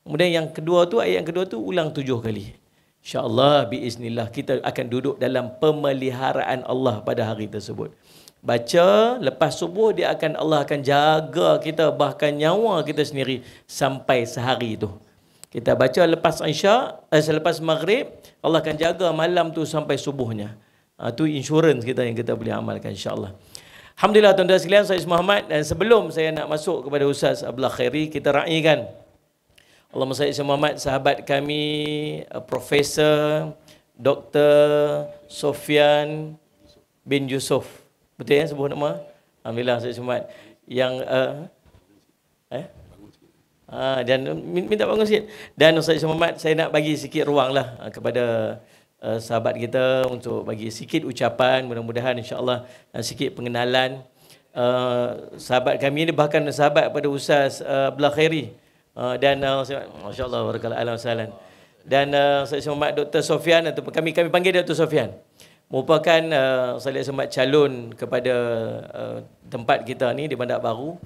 Kemudian yang kedua tu ayat yang kedua tu ulang tujuh kali. InsyaAllah biiznillah kita akan duduk dalam pemeliharaan Allah pada hari tersebut. Baca, lepas subuh dia akan Allah akan jaga kita bahkan nyawa kita sendiri sampai sehari itu. Kita baca lepas insya, eh, selepas maghrib, Allah akan jaga malam tu sampai subuhnya. Itu ah, ha, insurans kita yang kita boleh amalkan insyaAllah. Alhamdulillah tuan-tuan sekalian, saya Ismail Muhammad dan sebelum saya nak masuk kepada Ustaz Abdullah Khairi, kita raihkan. Allahumma salli Sayyid Muhammad sahabat kami eh, Profesor Dr. Sofian bin Yusof Betul ya sebuah nama? Alhamdulillah Sayyid Muhammad Yang uh, eh? Ha, dan minta bangun sikit Dan Ustaz Muhammad saya nak bagi sikit ruang lah eh, Kepada uh, sahabat kita Untuk bagi sikit ucapan Mudah-mudahan insyaAllah uh, sikit pengenalan uh, Sahabat kami ini Bahkan sahabat pada Ustaz uh, Belakhiri dan uh, masya-Allah barakallahu alaihi wasallam. Dan uh, saya sembah Dr. Uh, Sofian atau kami kami panggil dia Dr. Sofian. Merupakan uh, saya sembah calon kepada uh, tempat kita ni di Bandar Baru.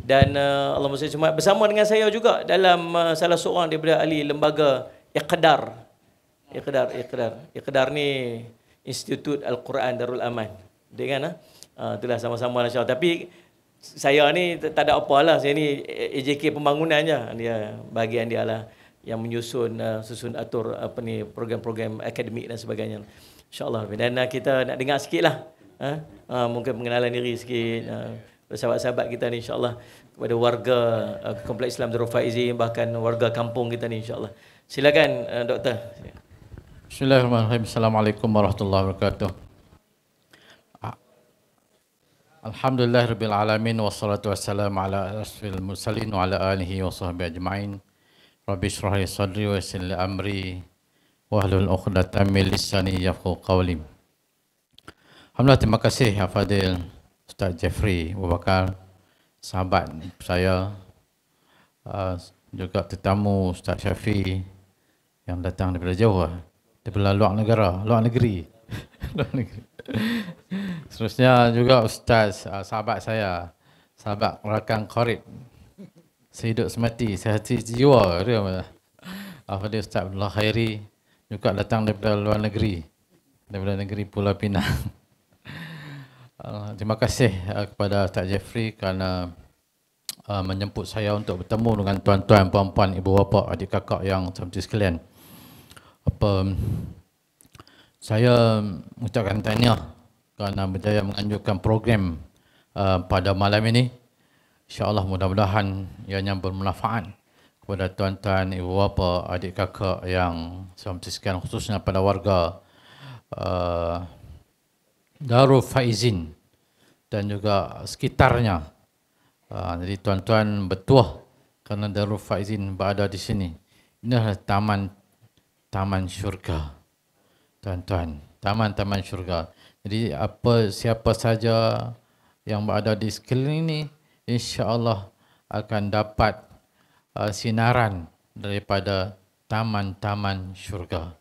Dan uh, Allah Subhanahu Wa bersama dengan saya juga dalam uh, salah seorang daripada ahli lembaga Iqdar. Iqdar, Iqdar. Iqdar ni Institut Al-Quran Darul Aman. Dengan ha? ah uh, itulah sama-sama lah, insya Tapi saya ni tak ada apa lah. Saya ni AJK pembangunan je. Dia, bahagian dia lah yang menyusun, uh, susun atur apa ni program-program akademik dan sebagainya. InsyaAllah. Dan uh, kita nak dengar sikit lah. Ha? Uh, mungkin pengenalan diri sikit. Uh, sahabat-sahabat kita ni insyaAllah. Kepada warga uh, Kompleks Islam Darul Faizi. Bahkan warga kampung kita ni insyaAllah. Silakan uh, doktor. Bismillahirrahmanirrahim. Assalamualaikum warahmatullahi wabarakatuh. Alhamdulillah Rabbil Alamin Wassalatu wassalamu ala rasul musallin Wa ala alihi wa sahbihi ajma'in Rabbi syurah li sadri wa sinli amri Wa ahlul uqdatan min lisani yafu qawlim Alhamdulillah terima kasih Hafadil Ustaz Jeffrey Abu Bakar Sahabat saya uh, Juga tetamu Ustaz Syafi Yang datang daripada Jawa Daripada luar negara, luar negeri luar negeri. Seterusnya juga ustaz uh, sahabat saya, sahabat rakan Qarib. Sehidup semati, sehati jiwa. Afadi uh, Ustaz Abdullah Khairi juga datang dari luar negeri. dari luar negeri Pulau Pinang. Uh, terima kasih uh, kepada Ustaz Jeffrey kerana uh, menjemput saya untuk bertemu dengan tuan-tuan, puan-puan, ibu bapa, adik kakak yang seperti sekalian. Apa, saya mengucapkan tanya, kerana berjaya menganjurkan program uh, pada malam ini. InsyaAllah mudah-mudahan ia ianya bermanfaat kepada tuan-tuan, ibu bapa, adik kakak yang saya mesti khususnya pada warga uh, Darul Faizin dan juga sekitarnya. Uh, jadi tuan-tuan bertuah kerana Darul Faizin berada di sini. Ini adalah taman, taman syurga tuan-tuan, taman-taman syurga. Jadi apa siapa saja yang berada di sekeliling ini, insya-Allah akan dapat uh, sinaran daripada taman-taman syurga.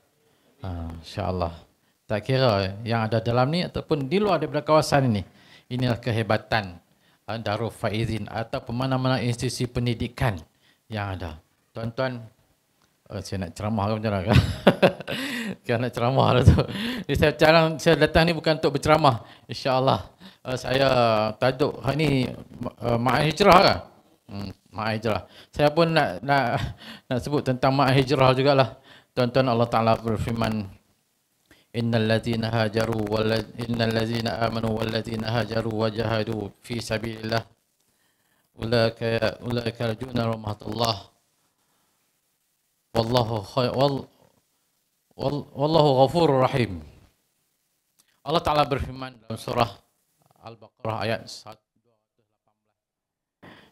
Uh, insya-Allah. Tak kira yang ada dalam ni ataupun di luar daripada kawasan ini. Inilah kehebatan uh, Darul Faizin atau mana-mana institusi pendidikan yang ada. Tuan-tuan, saya nak ceramah ke macam mana kan? nak ceramah lah tu. Jadi saya sekarang saya datang ni bukan untuk berceramah. Insya-Allah. Uh, saya tajuk hari ni uh, eh, Ma'ah Hijrah kan? Hmm, Ma'ah Hijrah. Saya pun nak nak nak sebut tentang Ma'ah Hijrah jugalah. Tuan-tuan Allah Taala berfirman Innal ladzina hajaru wal innal ladzina amanu wal ladzina hajaru wajahadu fi sabilillah ulaka ulaka rajuna rahmatullah wallahu khay, wall, wall, wallahu ghafur rahim Allah taala berfirman dalam surah Al-Baqarah ayat 218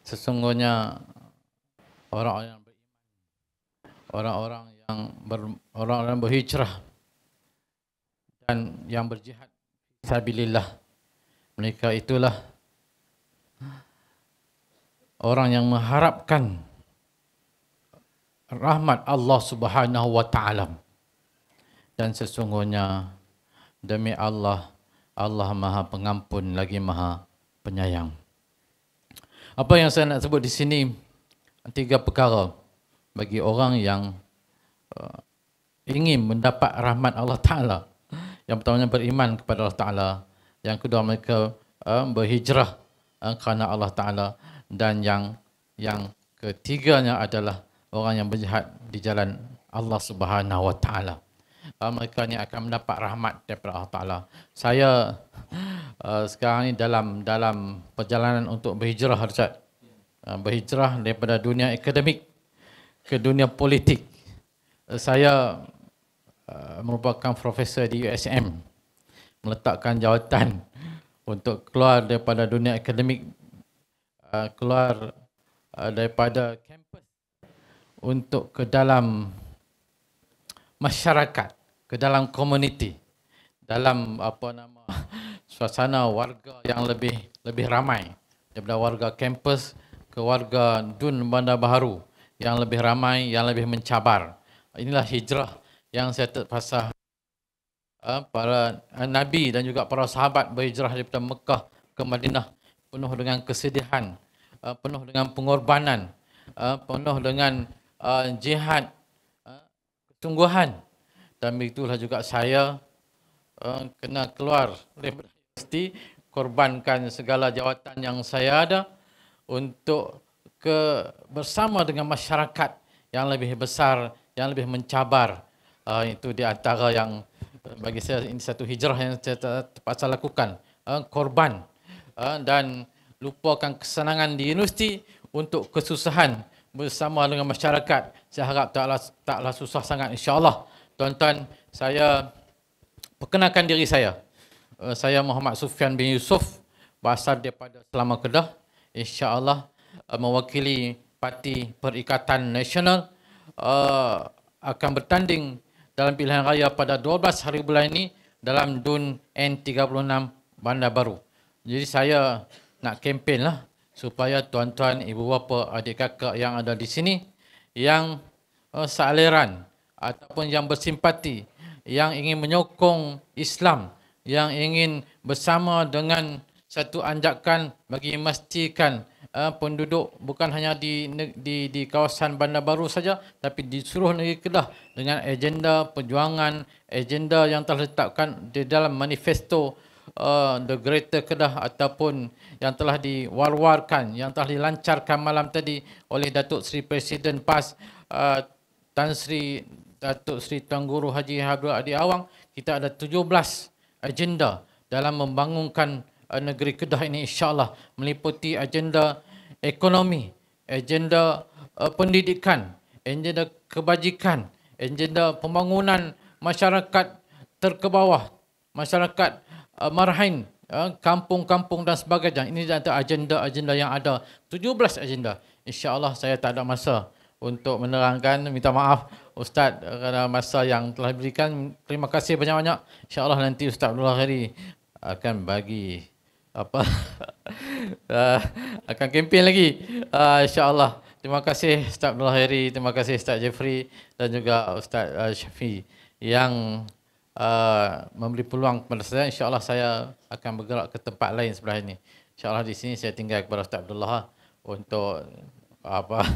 Sesungguhnya orang-orang beriman orang-orang yang ber, orang-orang berhijrah dan yang berjihad sabilillah mereka itulah orang yang mengharapkan rahmat Allah Subhanahu wa taala. Dan sesungguhnya demi Allah, Allah Maha Pengampun lagi Maha Penyayang. Apa yang saya nak sebut di sini tiga perkara bagi orang yang uh, ingin mendapat rahmat Allah taala. Yang pertamanya beriman kepada Allah taala, yang kedua mereka uh, berhijrah uh, kerana Allah taala dan yang yang ketiganya adalah orang yang berjihad di jalan Allah Subhanahu Wa Taala. Ah, mereka ni akan mendapat rahmat daripada Allah Taala. Saya uh, sekarang ni dalam dalam perjalanan untuk berhijrah Ustaz. Uh, berhijrah daripada dunia akademik ke dunia politik. Uh, saya uh, merupakan profesor di USM meletakkan jawatan untuk keluar daripada dunia akademik uh, keluar uh, daripada kampus untuk ke dalam masyarakat, ke dalam komuniti, dalam apa nama suasana warga yang lebih lebih ramai daripada warga kampus ke warga dun bandar baharu yang lebih ramai yang lebih mencabar inilah hijrah yang saya terpaksa ah, para ah, nabi dan juga para sahabat berhijrah daripada Mekah ke Madinah penuh dengan kesedihan ah, penuh dengan pengorbanan penuh dengan uh, jihad ah, kesungguhan dan begitulah juga saya uh, kena keluar daripada korbankan segala jawatan yang saya ada untuk ke bersama dengan masyarakat yang lebih besar yang lebih mencabar uh, itu di antara yang bagi saya ini satu hijrah yang saya terpaksa lakukan uh, korban uh, dan lupakan kesenangan di universiti untuk kesusahan bersama dengan masyarakat. Saya harap taklah taklah susah sangat insya-Allah. Tuan-tuan, saya perkenalkan diri saya. Uh, saya Muhammad Sufian bin Yusuf berasal daripada Selama Kedah. Insya-Allah uh, mewakili Parti Perikatan Nasional uh, akan bertanding dalam pilihan raya pada 12 hari bulan ini dalam DUN N36 Bandar Baru. Jadi saya nak kempen lah supaya tuan-tuan, ibu bapa, adik kakak yang ada di sini yang uh, sealiran ataupun yang bersimpati, yang ingin menyokong Islam, yang ingin bersama dengan satu anjakan bagi memastikan uh, penduduk bukan hanya di, di di kawasan Bandar Baru saja tapi di seluruh negeri Kedah dengan agenda perjuangan, agenda yang telah ditetapkan di dalam manifesto uh, The Greater Kedah ataupun yang telah diwar-warkan, yang telah dilancarkan malam tadi oleh Datuk Seri Presiden PAS uh, Tan Sri Datuk Seri Tuan Guru Haji Habib Adi Awang, kita ada 17 agenda dalam membangunkan uh, negeri Kedah ini insya-Allah meliputi agenda ekonomi, agenda uh, pendidikan, agenda kebajikan, agenda pembangunan masyarakat terkebawah, masyarakat uh, marhain Ya, kampung-kampung dan sebagainya. Ini adalah agenda-agenda yang ada. 17 agenda. Insya Allah saya tak ada masa untuk menerangkan. Minta maaf Ustaz kerana masa yang telah diberikan. Terima kasih banyak-banyak. Insya Allah nanti Ustaz Abdullah Khairi akan bagi apa ah, akan kempen lagi. Uh, ah, Allah. Terima kasih Ustaz Abdullah Khairi. Terima kasih Ustaz Jeffrey dan juga Ustaz uh, ah, Syafi yang Ah, memberi peluang kepada saya insyaallah saya akan bergerak ke tempat lain sebelah ini insyaallah di sini saya tinggal kepada Ustaz Abdullah lah untuk apa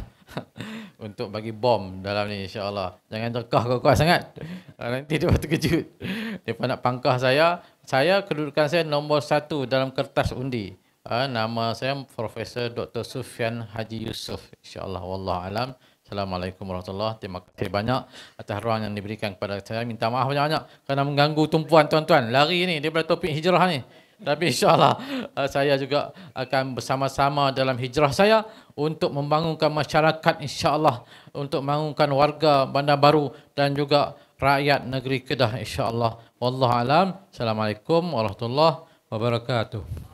untuk bagi bom dalam ni insyaallah jangan terkah kuat-kuat sangat ah, nanti dia terkejut dia nak pangkah saya saya kedudukan saya nombor satu dalam kertas undi ah, nama saya Profesor Dr. Sufian Haji Yusuf insyaallah wallahu alam Assalamualaikum warahmatullahi Terima kasih banyak atas ruang yang diberikan kepada saya. Minta maaf banyak-banyak kerana mengganggu tumpuan tuan-tuan. Lari ni daripada topik hijrah ni. Tapi insyaAllah eh, saya juga akan bersama-sama dalam hijrah saya untuk membangunkan masyarakat insyaAllah. Untuk membangunkan warga bandar baru dan juga rakyat negeri Kedah insyaAllah. Wallahualam. Assalamualaikum warahmatullahi wabarakatuh.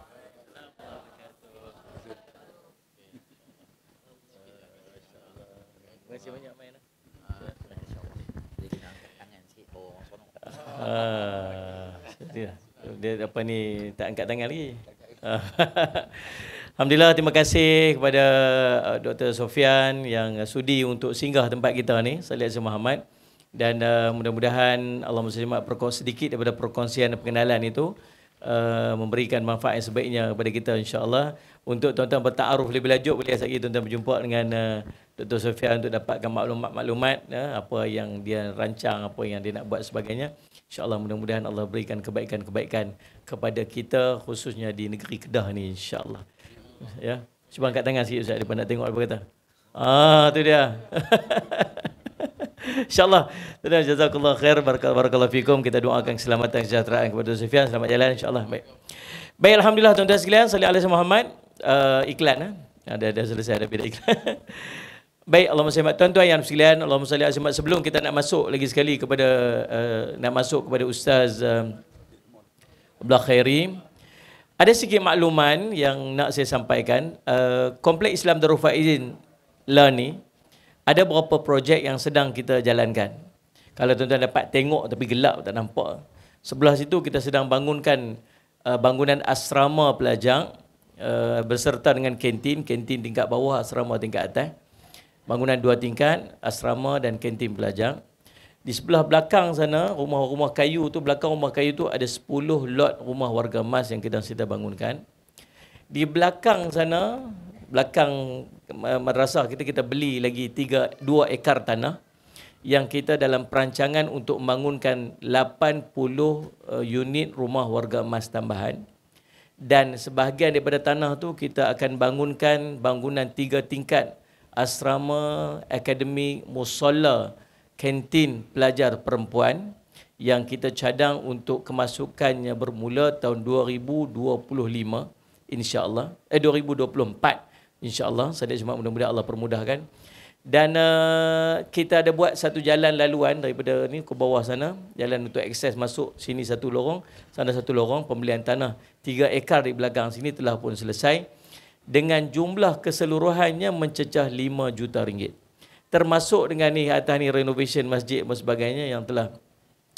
Ah, dia, dia apa ni tak angkat tangan lagi. Ah, Alhamdulillah terima kasih kepada ah, Dr. Sofian yang sudi untuk singgah tempat kita ni Salih Azim Muhammad dan uh, mudah-mudahan Allah Muslimat perkongsi sedikit daripada perkongsian dan perkenalan itu uh, memberikan manfaat yang sebaiknya kepada kita insya Allah untuk tuan-tuan bertaruf lebih lanjut boleh lagi tuan-tuan berjumpa dengan uh, Dr. Sofian untuk dapatkan maklumat-maklumat uh, apa yang dia rancang apa yang dia nak buat sebagainya InsyaAllah mudah-mudahan Allah berikan kebaikan-kebaikan kepada kita khususnya di negeri Kedah ni insyaAllah. Ya. Cuba angkat tangan sikit Ustaz, depan nak tengok apa kata. Ah, tu dia. InsyaAllah. Tuan-tuan, jazakallah khair. Barakallah, barakallah fikum. Kita doakan keselamatan kesejahteraan kepada Sufian. Selamat jalan insyaAllah. Baik. Baik, Alhamdulillah tuan-tuan sekalian. Salih alaihi Muhammad. Uh, iklan. Ha? Ya, dah, dah selesai, dah pindah iklan. Baik Allahumma sahibat tuan-tuan yang sekalian Allahumma sahibat sahibat sebelum kita nak masuk lagi sekali kepada uh, nak masuk kepada Ustaz uh, Abdullah Khairi ada sikit makluman yang nak saya sampaikan uh, eh, Kompleks Islam Darul Faizin Lani ada beberapa projek yang sedang kita jalankan kalau tuan-tuan dapat tengok tapi gelap tak nampak sebelah situ kita sedang bangunkan uh, bangunan asrama pelajar uh, berserta dengan kantin kantin tingkat bawah asrama tingkat atas bangunan dua tingkat, asrama dan kantin pelajar. Di sebelah belakang sana, rumah-rumah kayu tu, belakang rumah kayu tu ada 10 lot rumah warga emas yang kita sedang bangunkan. Di belakang sana, belakang eh, madrasah kita, kita beli lagi 3, 2 ekar tanah yang kita dalam perancangan untuk membangunkan 80 eh, unit rumah warga emas tambahan. Dan sebahagian daripada tanah tu kita akan bangunkan bangunan 3 tingkat asrama Akademi, musolla kantin pelajar perempuan yang kita cadang untuk kemasukannya bermula tahun 2025 insyaallah eh 2024 insyaallah saya cuma mudah-mudahan Allah permudahkan dan uh, kita ada buat satu jalan laluan daripada ni ke bawah sana jalan untuk akses masuk sini satu lorong sana satu lorong pembelian tanah 3 ekar di belakang sini telah pun selesai dengan jumlah keseluruhannya mencecah 5 juta ringgit. Termasuk dengan ni atas ni renovation masjid dan sebagainya yang telah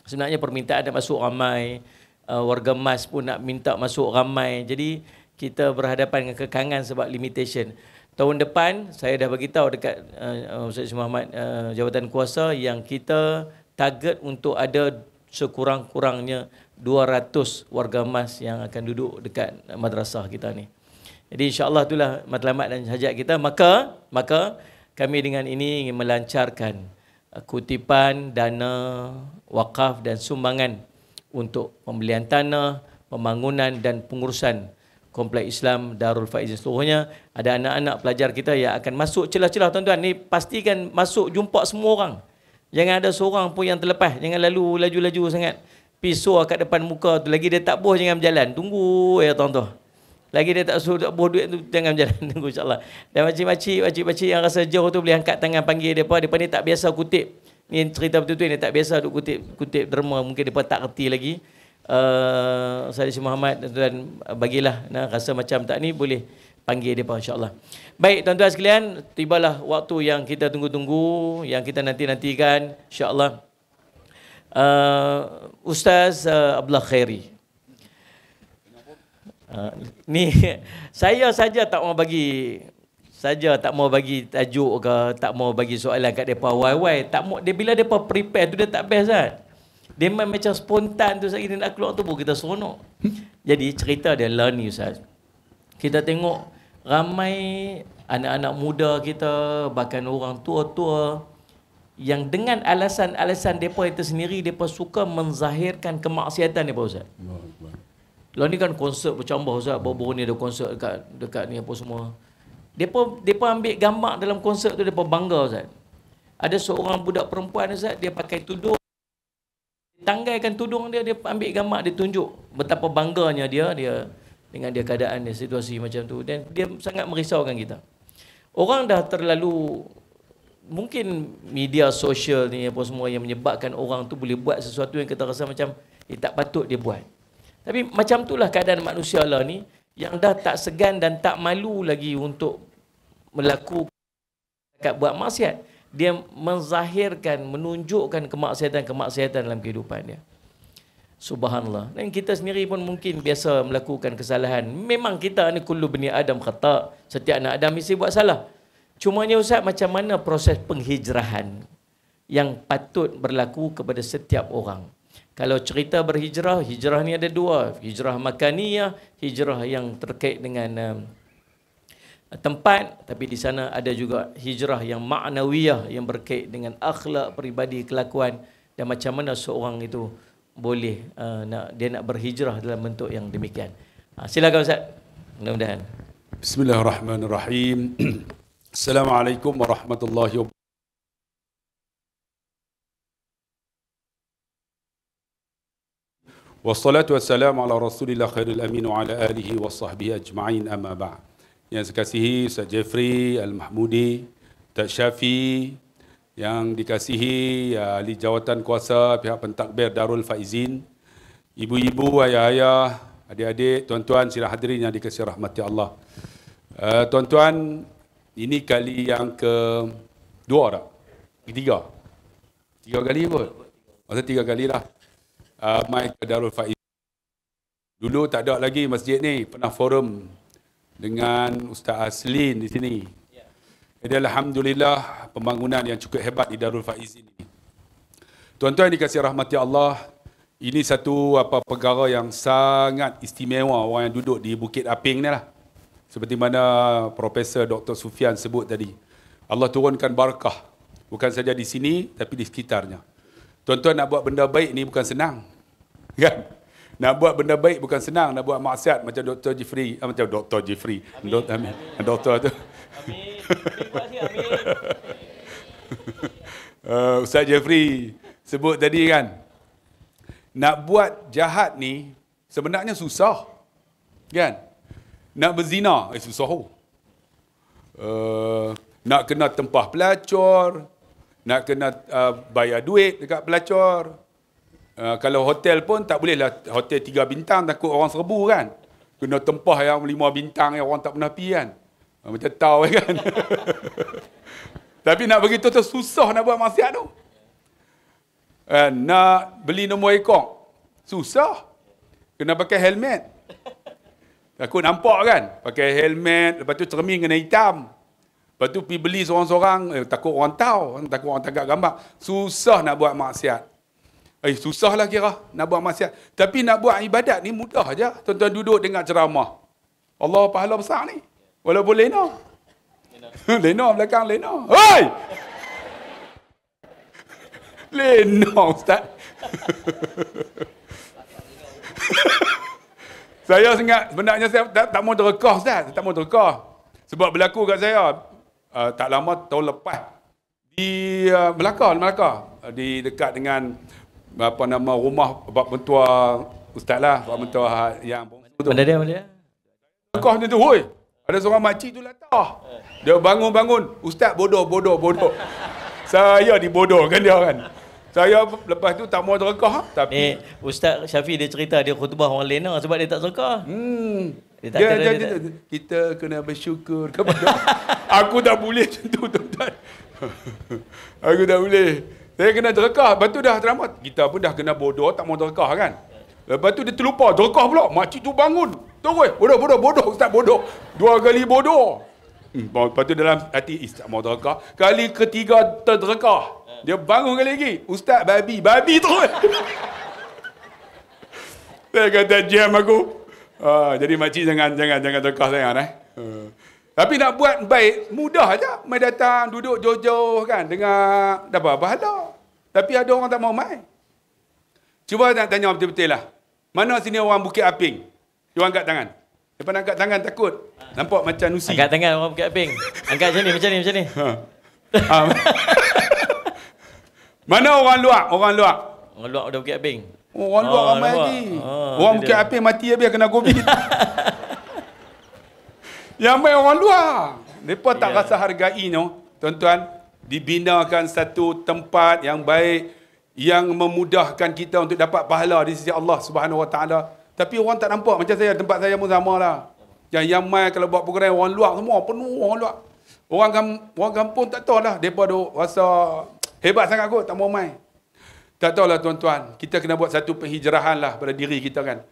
sebenarnya permintaan ada masuk ramai, uh, warga mas pun nak minta masuk ramai. Jadi kita berhadapan dengan kekangan sebab limitation. Tahun depan saya dah bagi tahu dekat uh, Ustaz Muhammad uh, jabatan kuasa yang kita target untuk ada sekurang-kurangnya 200 warga mas yang akan duduk dekat madrasah kita ni. Jadi insyaAllah itulah matlamat dan hajat kita. Maka maka kami dengan ini ingin melancarkan uh, kutipan dana wakaf dan sumbangan untuk pembelian tanah, pembangunan dan pengurusan Komplek Islam Darul Faizin seluruhnya. Ada anak-anak pelajar kita yang akan masuk celah-celah tuan-tuan. Ini pastikan masuk jumpa semua orang. Jangan ada seorang pun yang terlepas. Jangan lalu laju-laju sangat. Pisau kat depan muka tu lagi dia tak boleh jangan berjalan. Tunggu ya tuan-tuan. Lagi dia tak suruh tak buah duit tu jangan jalan tunggu insyaAllah. Dan macam-macam macam-macam yang rasa jauh tu boleh angkat tangan panggil dia. Dia ni tak biasa kutip. Ni cerita betul-betul ni tak biasa duk kutip kutip derma. Mungkin dia tak kerti lagi. Uh, saya Syed Muhammad dan bagilah nah, rasa macam tak ni boleh panggil dia insyaAllah. Baik tuan-tuan sekalian, tibalah waktu yang kita tunggu-tunggu, yang kita nanti-nantikan insyaAllah. Uh, Ustaz uh, Abdullah Khairi. Ah, ni saya saja tak mau bagi saja tak mau bagi tajuk ke tak mau bagi soalan kat depa wai-wai tak mau dia bila depa prepare tu dia tak best kan dia main macam spontan tu sekali nak keluar tu pun kita seronok hmm? jadi cerita dia learn you ustaz kita tengok ramai anak-anak muda kita bahkan orang tua-tua yang dengan alasan-alasan depa itu sendiri depa suka menzahirkan kemaksiatan depa ustaz Allah. Lalu ni kan konsert bercambah Ustaz. bau bau ni ada konsert dekat dekat ni apa semua. Depa depa ambil gambar dalam konsert tu depa bangga Ustaz. Ada seorang budak perempuan Ustaz, dia pakai tudung. tanggai kan tudung dia, dia ambil gambar, dia tunjuk betapa bangganya dia dia dengan dia keadaan dia situasi macam tu dan dia sangat merisaukan kita. Orang dah terlalu mungkin media sosial ni apa semua yang menyebabkan orang tu boleh buat sesuatu yang kita rasa macam eh, tak patut dia buat. Tapi macam itulah keadaan manusia lah ni yang dah tak segan dan tak malu lagi untuk melakukan buat maksiat. Dia menzahirkan, menunjukkan kemaksiatan-kemaksiatan dalam kehidupan dia. Subhanallah. Dan kita sendiri pun mungkin biasa melakukan kesalahan. Memang kita ni kullu bani Adam kata setiap anak Adam mesti buat salah. Cuma Cumanya Ustaz macam mana proses penghijrahan yang patut berlaku kepada setiap orang. Kalau cerita berhijrah, hijrah ni ada dua. Hijrah makaniyah, hijrah yang terkait dengan um, tempat tapi di sana ada juga hijrah yang maknawiyah yang berkait dengan akhlak peribadi kelakuan dan macam mana seorang itu boleh uh, nak dia nak berhijrah dalam bentuk yang demikian. Ha, silakan ustaz. Mudah-mudahan. Bismillahirrahmanirrahim. Assalamualaikum warahmatullahi wabarakatuh. Wassalatu wassalamu ala rasulillah khairul amin wa ala alihi wa sahbihi ajma'in amma ba' Yang saya kasihi Ustaz Jeffrey Al-Mahmudi Tak Syafi Yang dikasihi ya, ahli jawatan kuasa pihak pentadbir Darul Faizin Ibu-ibu, ayah-ayah, adik-adik, tuan-tuan, sila hadirin yang dikasih rahmati Allah uh, Tuan-tuan, ini kali yang ke dua tak? Ketiga Tiga kali pun? Maksudnya tiga kali lah uh, mai Darul Faiz. Dulu tak ada lagi masjid ni, pernah forum dengan Ustaz Aslin di sini. Ya. Jadi Alhamdulillah pembangunan yang cukup hebat di Darul Faiz ini. Tuan-tuan yang dikasih rahmati Allah, ini satu apa perkara yang sangat istimewa orang yang duduk di Bukit Aping ni lah. Seperti mana Profesor Dr. Sufian sebut tadi. Allah turunkan barakah. Bukan saja di sini, tapi di sekitarnya. Tuan-tuan nak buat benda baik ni bukan senang. kan nak buat benda baik bukan senang nak buat maksiat macam Dr. Jeffrey ah, macam Dr. Jeffrey amin. Do, amin. amin. doktor tu amin uh, Ustaz Jeffrey sebut tadi kan nak buat jahat ni sebenarnya susah kan nak berzina eh susah oh. nak kena tempah pelacur nak kena uh, bayar duit dekat pelacur Eh, kalau hotel pun tak boleh lah hotel tiga bintang takut orang serbu kan. Kena tempah yang lima bintang yang orang tak pernah pergi kan. Eh, macam tau kan. Tapi nak begitu tu susah nak buat masyarakat. tu. Eh, nak beli nombor ekor. Susah. Kena pakai helmet. Takut nampak kan. Pakai helmet. Lepas tu cermin kena hitam. Lepas tu pergi beli seorang-seorang. Eh, takut orang tahu. Takut orang tangkap gambar. Susah nak buat maksiat. Eh, susah lah kira nak buat maksiat. Tapi nak buat ibadat ni mudah aja. Tuan-tuan duduk dengar ceramah. Allah pahala besar ni. Walaupun lena. Lena, lena belakang lena. Hei! lena, Ustaz. saya sangat, sebenarnya saya tak, tak mau terekah, Ustaz. Tak mau terekah. Sebab berlaku kat saya, uh, tak lama tahun lepas, di uh, Melaka, Melaka. Uh, di dekat dengan apa nama rumah bab mentua ustaz lah bab mentua yang benda dia benda dia ni tu hoi ada seorang makcik tu latah dia bangun-bangun ustaz bodoh bodoh bodoh saya dibodohkan dia kan saya lepas tu tak mau terkah tapi eh, ustaz Syafi dia cerita dia khutbah orang lena lah sebab dia tak suka. hmm dia, tak dia, dia, dia, dia tak... kita kena bersyukur kepada aku tak boleh macam tu tuan aku tak boleh saya kena terkah. Lepas tu dah teramat. Kita pun dah kena bodoh. Tak mau terkah kan. Lepas tu dia terlupa. Terkah pula. Makcik tu bangun. Terus. Bodoh, bodoh, bodoh. Ustaz bodoh. Dua kali bodoh. Hmm, lepas tu dalam hati. ustaz mau terkah. Kali ketiga terkah. Dia bangun kali lagi. Ustaz babi. Babi terus. saya kata jam aku. Ha, jadi makcik jangan, jangan, jangan terkah sayang. Kan, eh. Uh. Tapi nak buat baik, mudah aja. Mai datang, duduk jauh-jauh kan. Dengar, dapat apa hala. Tapi ada orang tak mau mai. Cuba nak tanya betul-betul lah. Mana sini orang Bukit Aping? Dia angkat tangan. Dia angkat tangan takut. Nampak macam nusi. Angkat tangan orang Bukit Aping. Angkat macam ni, macam ni, macam ni. Ha. Ha. Mana orang luak? Orang luak. Orang luak ada Bukit Aping. Orang luar oh, ramai lagi. Oh, orang Bukit dia. Aping mati habis kena COVID. Yang main orang luar. Mereka tak yeah. rasa hargai ni. Oh. Tuan-tuan, dibinakan satu tempat yang baik yang memudahkan kita untuk dapat pahala di sisi Allah Subhanahu Tapi orang tak nampak macam saya tempat saya pun samalah. Yang yang mai kalau buat program orang luar semua penuh orang luar. Orang orang kampung tak tahu lah depa tu rasa hebat sangat kot tak mau main. Tak tahu lah tuan-tuan, kita kena buat satu penghijrahan lah pada diri kita kan.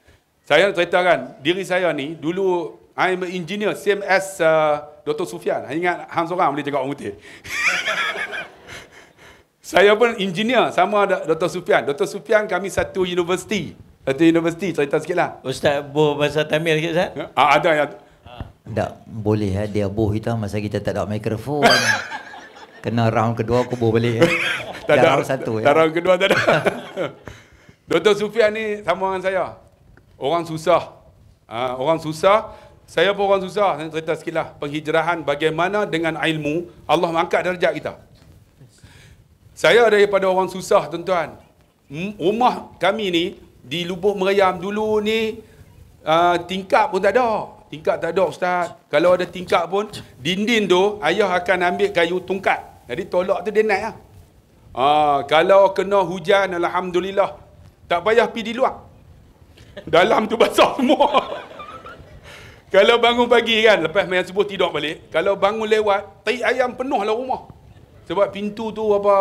Saya ceritakan diri saya ni dulu I'm an engineer, same as uh, Dr. Sufian. Saya ingat hang seorang boleh cakap orang putih. saya pun engineer sama Dr. Sufian. Dr. Sufian kami satu universiti. Satu universiti, cerita sikitlah. Ustaz Bo bahasa Tamil ke, Ustaz? Ha, ada, ya. Tak boleh ya. dia boh kita masa kita tak ada mikrofon. Kena round kedua aku boh balik. Eh. tak ada round satu. Eh. Tak ya. round kedua tak ada. Dr. Sufian ni sama dengan saya. Orang susah. Uh, orang susah saya pun orang susah, saya cerita sikitlah penghijrahan bagaimana dengan ilmu Allah mengangkat darjat kita. Saya daripada orang susah tuan-tuan. Rumah kami ni di Lubuk Meriam dulu ni uh, tingkap pun tak ada. Tingkap tak ada ustaz. Kalau ada tingkap pun dinding tu ayah akan ambil kayu tungkat. Jadi tolak tu dia naik lah. Uh, kalau kena hujan alhamdulillah tak payah pergi di luar. Dalam tu basah semua. Kalau bangun pagi kan, lepas main subuh tidur balik. Kalau bangun lewat, tai ayam penuh penuhlah rumah. Sebab pintu tu apa,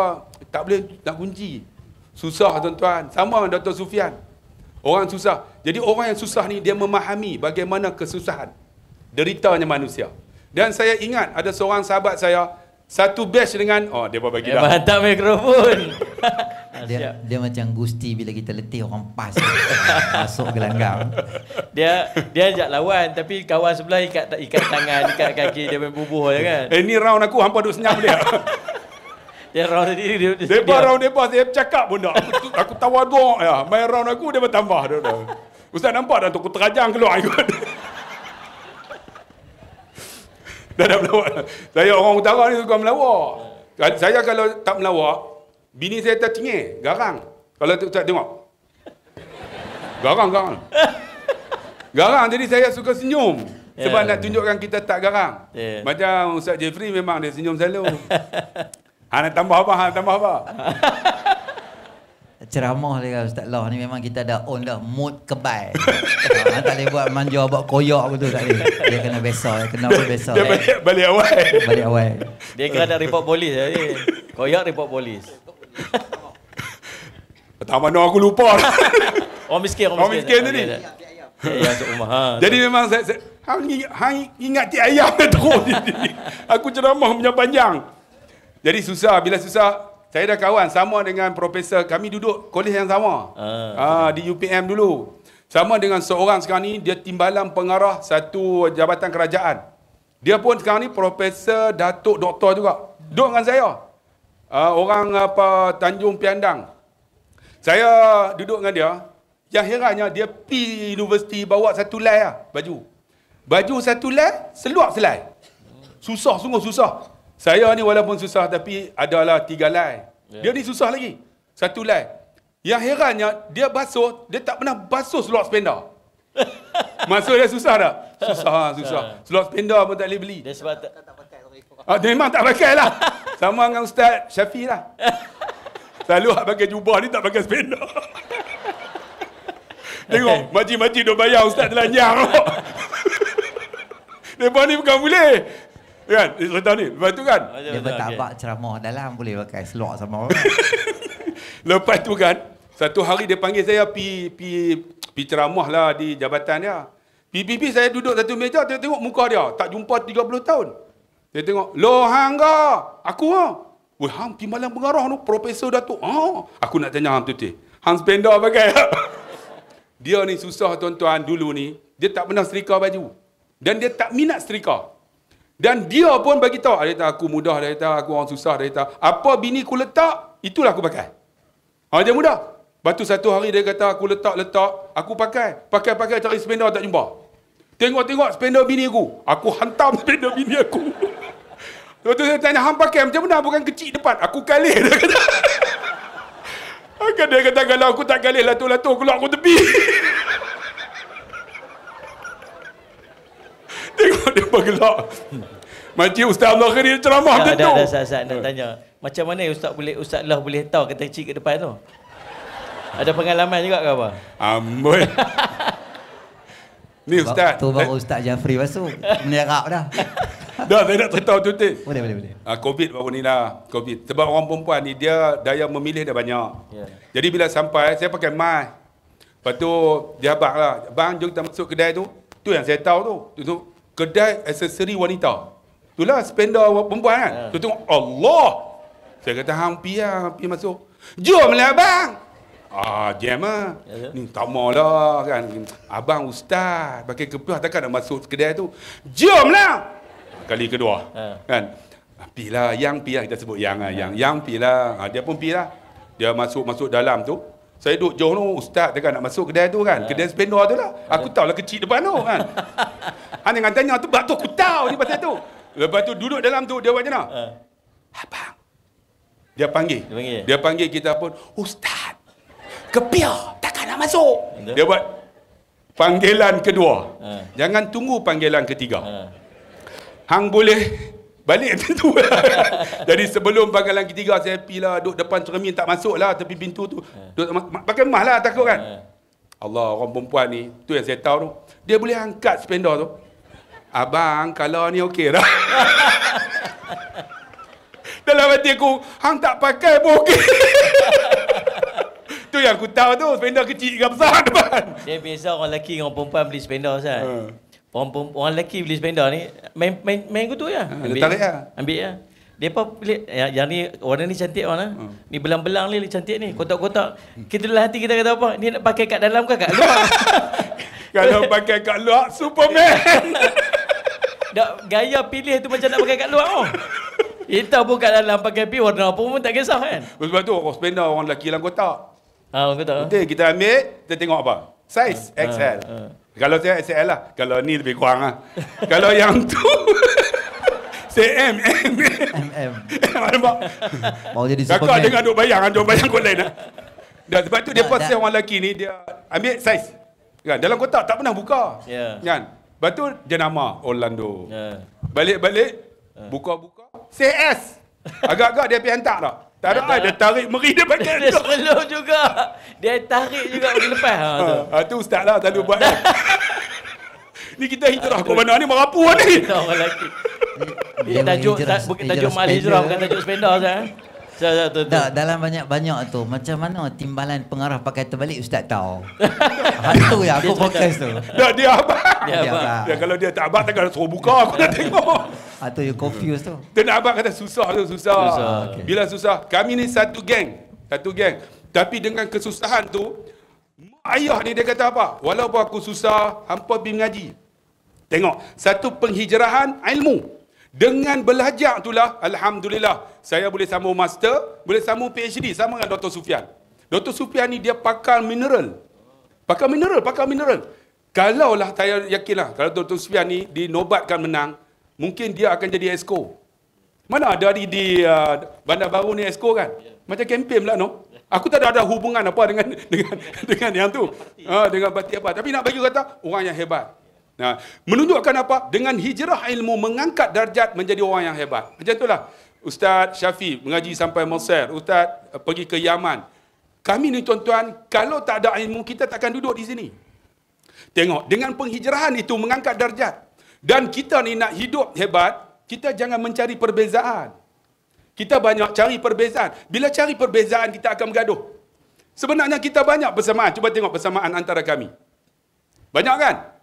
tak boleh nak kunci. Susah tuan-tuan. Sama dengan Dr. Sufian. Orang susah. Jadi orang yang susah ni, dia memahami bagaimana kesusahan. Deritanya manusia. Dan saya ingat ada seorang sahabat saya, satu batch dengan, oh dia pun bagi dah. mantap mikrofon. Ah, dia, dia macam gusti bila kita letih orang pas masuk gelanggang. Dia dia ajak lawan tapi kawan sebelah ikat ikat tangan, ikat kaki dia main bubuh je kan. Eh ni round aku hampa duk senyap dia. dia round dia. Dia, dia round dia pas dia cakap pun tak. Aku, aku tawa doang ya. Main round aku dia bertambah dia. dia. Ustaz nampak dah aku terajang keluar ikut. dah dah melawak. Saya orang utara ni suka melawak. Saya kalau tak melawak, Bini saya tercengih, garang. Kalau tu tak tengok. Garang, garang. Garang jadi saya suka senyum. Sebab yeah. nak tunjukkan kita tak garang. Yeah. Macam Ustaz Jeffrey memang dia senyum selalu. Han nak tambah apa? Han tambah apa? Ceramah dia kan, Ustaz Law ni memang kita dah on dah mood kebal. ha, tak boleh buat manja buat koyak apa tu tak boleh. Dia kena besar, dia kena dia, besar. Dia eh? balik, balik awal. balik awal. Dia kena ada report polis ya. Koyak report polis. Tak mana aku lupa. Lah. orang miskin, orang, miskin. Orang miskin tadi. Eh, Jadi memang saya, saya hang, hang ingat ti ayam terus. aku ceramah panjang-panjang. Jadi susah bila susah saya dah kawan sama dengan profesor kami duduk kolej yang sama. Ah, ah di UPM dulu. Sama dengan seorang sekarang ni dia timbalan pengarah satu jabatan kerajaan. Dia pun sekarang ni profesor Datuk Doktor juga. Duduk dengan saya uh, orang apa Tanjung Piandang. Saya duduk dengan dia, yang herannya dia pi universiti bawa satu lai lah, baju. Baju satu lai, seluar selai. Susah sungguh susah. Saya ni walaupun susah tapi adalah tiga lai. Yeah. Dia ni susah lagi. Satu lai. Yang herannya dia basuh, dia tak pernah basuh seluar spender. Maksud dia susah tak? Susah, susah. Seluar spender pun tak boleh beli. Dia sebab tak, tak, tak. Ah, dia memang tak pakai lah. Sama dengan Ustaz Syafi lah. Selalu hak pakai jubah ni tak pakai sepeda. Tengok, majik-majik duk bayar Ustaz telanjang. Mereka ni bukan boleh. Kan? Dia cerita ni. Lepas tu kan? Dia bertabak ceramah dalam boleh pakai seluar sama. Lepas tu kan, satu hari dia panggil saya pi pi pi ceramah lah di jabatan dia. Pi pi pi saya duduk satu meja tengok, tengok muka dia. Tak jumpa 30 tahun. Dia tengok, loh hang ke? Aku ha? Weh hang timbalan pengarah tu, profesor datuk. Ha? Aku nak tanya hang tu-tu. Hang sependa pakai Dia ni susah tuan-tuan dulu ni. Dia tak pernah serika baju. Dan dia tak minat serika. Dan dia pun bagi tahu, dia kata aku mudah, dia kata aku orang susah, dia kata apa bini ku letak, itulah aku pakai. Ha, dia mudah. Lepas tu satu hari dia kata aku letak, letak, aku pakai. Pakai-pakai cari sependa tak jumpa. Tengok-tengok sependa bini aku. Aku hantam sependa bini aku. Lepas tu saya tanya, hang pakai macam mana? Bukan kecil depan. Aku kalih dia kata. Akan dia kata, kalau aku tak kalih, latuh-latuh keluar aku tepi. Tengok dia bergelak. Macam Ustaz Allah Khairi ceramah ya, tu. Ada ada tak, tak, nak tanya. Macam mana Ustaz boleh Ustaz Allah boleh tahu kata kecil ke depan tu? Ada pengalaman juga ke apa? Amboi. Ni Ustaz. Tu baru Ustaz Jafri masuk. Menerap dah. Dah saya nak cerita tu Boleh boleh boleh. Uh, COVID baru ni lah. COVID. Sebab orang perempuan ni dia daya memilih dah banyak. Yeah. Jadi bila sampai saya pakai mask. Lepas tu dia abang lah. Abang jom kita masuk kedai tu. Tu yang saya tahu tu. Tu, tu kedai aksesori wanita. Tu lah spender perempuan kan. Yeah. Tu tengok Allah. Saya kata hang pi ah, pi masuk. Jom lah abang. Ah, jam lah. Yeah, yeah. Ni tak maulah kan. Abang ustaz pakai kepiah takkan nak masuk kedai tu. Jom lah kali kedua. Uh. Kan? Pila yang pila kita sebut yang uh. yang yang pila. Ha, dia pun pila, Dia masuk masuk dalam tu. Saya duduk jauh tu ustaz dekat nak masuk kedai tu kan. Uh. Kedai spendor tu lah. Aku ha. tahu lah kecil depan tu kan. Han dengan tanya tu bab tu aku tahu ni pasal tu. Lepas tu duduk dalam tu dia buat macam mana? Abang. Dia panggil. Dia panggil. Dia panggil kita pun ustaz. kepia, takkan nak masuk. Dia buat panggilan kedua. Uh. Jangan tunggu panggilan ketiga. Uh. Hang boleh balik pintu Jadi sebelum pangkalan ketiga saya happy lah. Duduk depan cermin tak masuk lah tepi pintu tu. Eh. Duduk, pakai mask lah takut kan. Eh. Allah orang perempuan ni. Tu yang saya tahu tu. Dia boleh angkat spender tu. Abang kalau ni okey dah. Dalam hati aku, hang tak pakai pun okey. tu yang aku tahu tu, spender kecil ke besar depan. Dia biasa orang lelaki dengan perempuan beli spender kan. Hmm. Orang, orang, orang lelaki beli sepeda ni main main main gitu ha, lah. ya. Ha, ambil tarik ya. Ambil ya. Dia apa pilih yang, yang, ni warna ni cantik mana? Hmm. Ha. Ni belang-belang ni cantik ni. Kotak-kotak. Kita dalam hati kita kata apa? Ni nak pakai kat dalam ke kat luar? Kalau pakai kat luar Superman. Dak gaya pilih tu macam nak pakai kat luar oh. Kita pun kat dalam pakai pi warna apa pun tak kisah kan. Sebab tu orang oh, sepeda orang lelaki dalam kotak. Ha, orang kotak. Betul kita ambil, kita tengok apa? Size ha, Ha, ha. Kalau saya XL lah. Kalau ni lebih kurang lah. Kalau yang tu... Saya M, M, M. M, M. M, Mau jadi Superman. Kakak dengar duk bayang, ah, duk bayang kot lain lah. Dan sebab tu dia pas saya orang lelaki ni, dia ambil saiz. Kan? Dalam kotak tak pernah buka. Ya. Yeah. Kan? Lepas tu jenama Orlando. Ya. Yeah. Balik-balik, ya. buka-buka, CS. Agak-agak dia pergi hantar tak? Tak ada, ada. Ah. dia tarik meri dia pakai Dia selalu juga. Dia tarik juga pergi lepas. Ha, tu. ha, tu ustaz lah selalu buat. Ha. ni kita hijrah ke mana ni? Merapu ni. Kita orang lelaki. Dia tajuk, tajuk mal hijrah bukan tajuk spender saya. Tak, dalam banyak-banyak tu macam mana timbalan pengarah pakai terbalik ustaz tahu. Hantu ya aku fokus tu. Tak dia apa? Ya kalau dia tak abang takkan suruh buka aku nak ya. tengok. Atau ah, you confused tu. Dia nak abang kata susah tu, susah. Bila susah? Kami ni satu geng. Satu geng. Tapi dengan kesusahan tu ayah ni dia kata apa? Walaupun aku susah, hampa pergi mengaji. Tengok, satu penghijrahan ilmu. Dengan belajar itulah, Alhamdulillah, saya boleh sambung master, boleh sambung PhD sama dengan Dr. Sufian. Dr. Sufian ni dia pakar mineral. Pakar mineral, pakar mineral. Kalau lah saya yakinlah, kalau Dr. Sufian ni dinobatkan menang, mungkin dia akan jadi esko. Mana ada di, di uh, bandar baru ni esko kan? Macam kempen pula no. Aku tak ada, ada hubungan apa dengan dengan dengan yang tu. Ha, dengan parti apa. Tapi nak bagi kata, orang yang hebat. Nah, ha, menunjukkan apa? Dengan hijrah ilmu mengangkat darjat menjadi orang yang hebat. Macam itulah. Ustaz Syafi mengaji sampai Mesir, Ustaz eh, pergi ke Yaman. Kami ni tuan-tuan, kalau tak ada ilmu kita takkan duduk di sini. Tengok, dengan penghijrahan itu mengangkat darjat. Dan kita ni nak hidup hebat, kita jangan mencari perbezaan. Kita banyak cari perbezaan. Bila cari perbezaan kita akan bergaduh. Sebenarnya kita banyak persamaan. Cuba tengok persamaan antara kami. Banyak kan?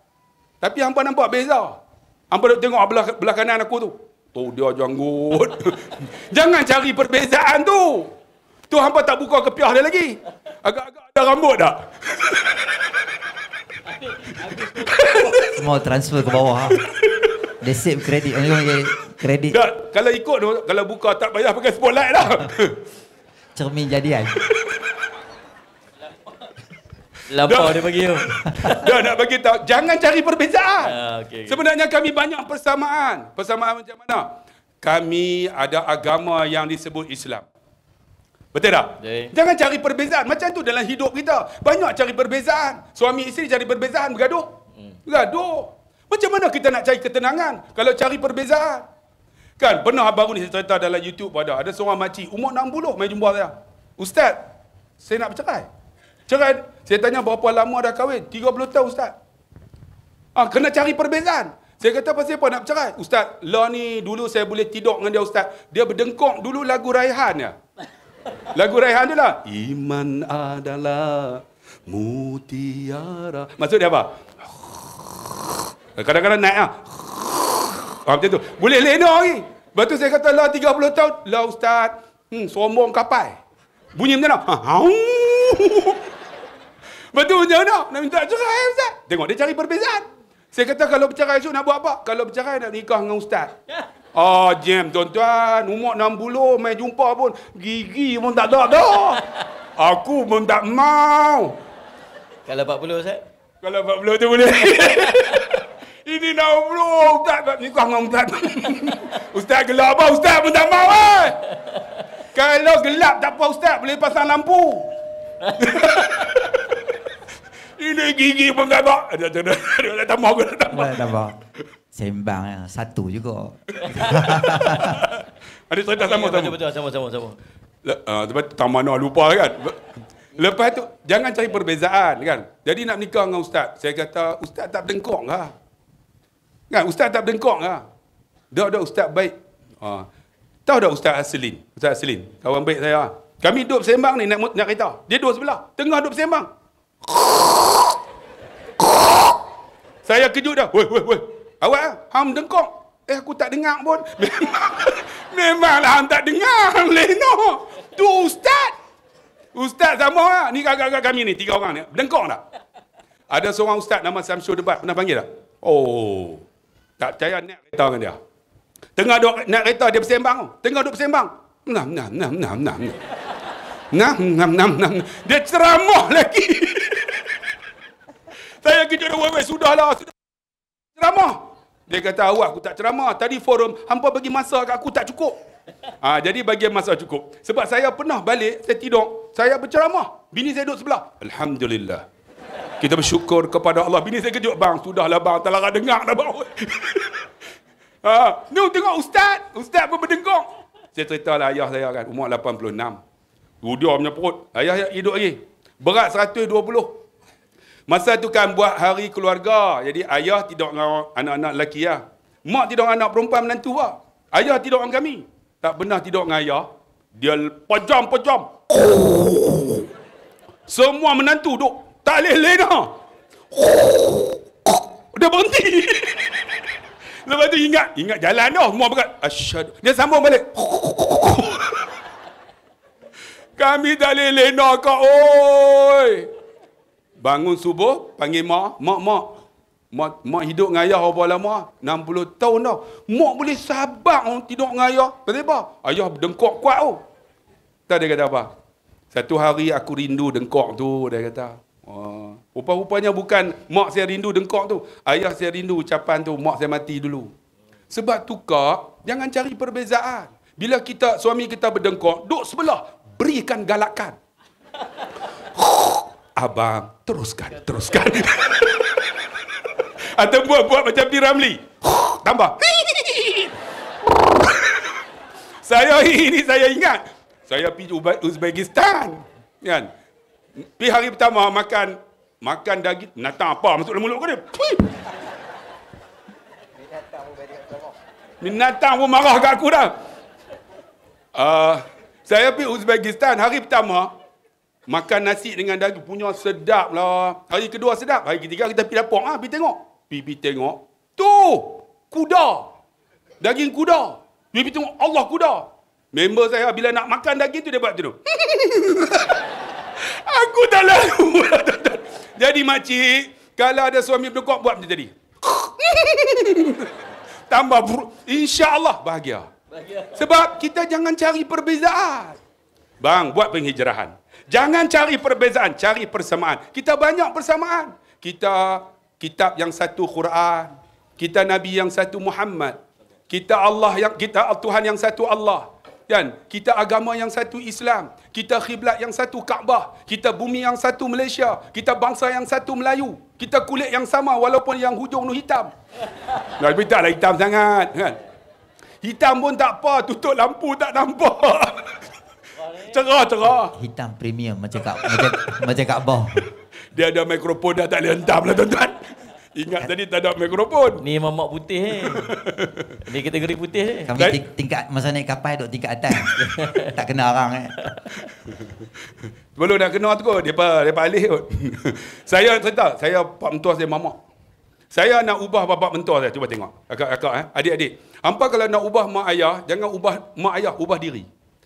Tapi hampa nampak beza. Hampa duk tengok belah, belah kanan aku tu. Tu oh, dia janggut. Jangan cari perbezaan tu. Tu hampa tak buka kepiah dia lagi. Agak-agak ada rambut tak? Semua transfer ke bawah. The ha. same credit. credit. kalau ikut tu, kalau buka tak payah pakai spotlight dah. Cermin jadian. Lampau dia bagi tu. dia nak bagi tahu jangan cari perbezaan. Ya, ah, okay, okay. Sebenarnya kami banyak persamaan. Persamaan macam mana? Kami ada agama yang disebut Islam. Betul tak? Jadi. Jangan cari perbezaan. Macam tu dalam hidup kita. Banyak cari perbezaan. Suami isteri cari perbezaan bergaduh. Hmm. Bergaduh. Macam mana kita nak cari ketenangan kalau cari perbezaan? Kan pernah baru ni cerita dalam YouTube ada ada seorang makcik umur 60 mai jumpa saya. Ustaz, saya nak bercerai. Cerai. Saya tanya berapa lama dah kahwin? 30 tahun ustaz. Ah, kena cari perbezaan. Saya kata pasal apa nak bercerai? Ustaz, law ni dulu saya boleh tidur dengan dia ustaz. Dia berdengkok dulu lagu Raihan ya. Lagu Raihan dia lah. Iman adalah mutiara. Maksud dia apa? Kadang-kadang naik lah. Ah, macam tu. Boleh lena lagi. Lepas tu saya kata lah 30 tahun. Lah ustaz. Hmm, sombong kapai. Bunyi macam mana? Ha, Betul Betulnya nak. Nak minta cerai Ustaz. Tengok dia cari perbezaan. Saya kata kalau bercerai esok nak buat apa? Kalau bercerai nak nikah dengan Ustaz. Oh jam tuan-tuan. Umur 60 main jumpa pun. Gigi pun tak ada dah. Aku pun tak mau. Kalau 40 Ustaz? Kalau 40 tu boleh. Ini nak umroh Ustaz nak nikah dengan Ustaz. Ustaz gelap apa? Ustaz pun tak mau eh. Kalau gelap tak apa Ustaz. Boleh pasang lampu. Ini gigi pun kata. Dia kata, dia nak tambah, aku nak tambah. Nak tambah. Sembang satu juga. Ada cerita sama sama. Betul sama sama sama. Ah, sebab uh, tambah nak lupa kan. Lepas tu jangan cari perbezaan kan. Jadi nak nikah dengan ustaz. Saya kata ustaz tak dengkok lah. Kan ustaz tak dengkok lah. Dah dah ustaz baik. Ha. tahu dah ustaz Aslin. Ustaz Aslin. Kawan baik saya. Ah. Kami duduk sembang ni nak nak kereta. Dia dua sebelah. Tengah duduk sembang. Saya kejut dah. Woi, woi, woi. Awak ah, ham dengkok. Eh aku tak dengar pun. Memang memanglah ham tak dengar. Leno. Tu ustaz. Ustaz sama ah. Ni agak-agak kami ni tiga orang ni. Dengkok tak? Ada seorang ustaz nama Samsul Debat pernah panggil tak? Oh. Tak percaya naik kereta dengan dia. Tengah duk nak kereta dia bersembang. Tengah duk bersembang. Nam nam nam nam nam. Nam nam nam nam. Dia ceramah lagi. Saya kerja dua wewe, sudahlah. Sudah. Ceramah. Dia kata, awak aku tak ceramah. Tadi forum, hampa bagi masa kat aku tak cukup. Ha, jadi bagi masa cukup. Sebab saya pernah balik, saya tidur. Saya berceramah. Bini saya duduk sebelah. Alhamdulillah. Kita bersyukur kepada Allah. Bini saya kejut, bang. sudah lah bang. Tak dengar dah, bang. ha, ni tengok ustaz. Ustaz pun berdengkok. Saya cerita lah ayah saya kan. Umur 86. Udah punya perut. Ayah hidup lagi. Berat 120. Masa tu kan buat hari keluarga. Jadi ayah tidak dengan anak-anak lelaki lah. Mak tidak dengan anak perempuan menantu lah. Ayah tidak dengan kami. Tak pernah tidak dengan ayah. Dia pejam-pejam. Semua menantu duduk. Tak boleh lena. Dia berhenti. Lepas tu ingat. Ingat jalan dah. Semua berat, Asyadu. Dia sambung balik. Kami tak boleh lena kau. Oi. Bangun subuh, panggil mak, mak, mak. Mak, mak hidup dengan ayah berapa lama? 60 tahun dah. Mak boleh sabar orang tidur dengan ayah. Pasal apa? Ayah dengkok kuat tu. Tak dia kata apa? Satu hari aku rindu dengkok tu, dia kata. Oh. Rupa-rupanya bukan mak saya rindu dengkok tu. Ayah saya rindu ucapan tu, mak saya mati dulu. Sebab tu kak, jangan cari perbezaan. Bila kita suami kita berdengkok, duduk sebelah. Berikan galakan. abang teruskan teruskan atau buat buat macam di Ramli tambah saya ini saya ingat saya pergi Uzbekistan kan pergi hari pertama makan makan daging binatang apa masuk dalam mulut kau ni binatang pun marah kat aku dah uh, saya pergi Uzbekistan hari pertama Makan nasi dengan daging punya sedap lah. Hari kedua sedap. Hari ketiga kita pergi dapur. Ha, pergi tengok. Pergi, tengok. Tu! Kuda! Daging kuda. Pergi, pergi tengok. Allah kuda! Member saya bila nak makan daging tu dia buat tu. Aku tak lalu. Jadi makcik, kalau ada suami berdekat buat macam tadi. Tambah buruk. InsyaAllah bahagia. Sebab kita jangan cari perbezaan. Bang, buat penghijrahan. Jangan cari perbezaan, cari persamaan. Kita banyak persamaan. Kita kitab yang satu Quran, kita nabi yang satu Muhammad. Kita Allah yang kita Tuhan yang satu Allah. Dan Kita agama yang satu Islam, kita kiblat yang satu Kaabah, kita bumi yang satu Malaysia, kita bangsa yang satu Melayu. Kita kulit yang sama walaupun yang hujung tu hitam. Nah, tapi taklah hitam sangat, kan? Hitam pun tak apa, tutup lampu tak nampak. Cerah, cerah. Hitam premium macam kat macam, macam kat bawah. Dia ada mikrofon dah tak boleh hentam lah, tuan-tuan. Ingat tadi tak ada mikrofon. Ni mamak putih ni. Eh. Ni kategori putih Eh. Kami Dan, tingkat masa naik kapal dok tingkat atas. tak kena orang eh. Belum nak kena tu kot. Dia apa alih kot. saya cerita, saya pak mentua saya mamak. Saya nak ubah bapak mentua saya. Cuba tengok. Akak-akak eh. Adik-adik. Hampa kalau nak ubah mak ayah, jangan ubah mak ayah, ubah diri.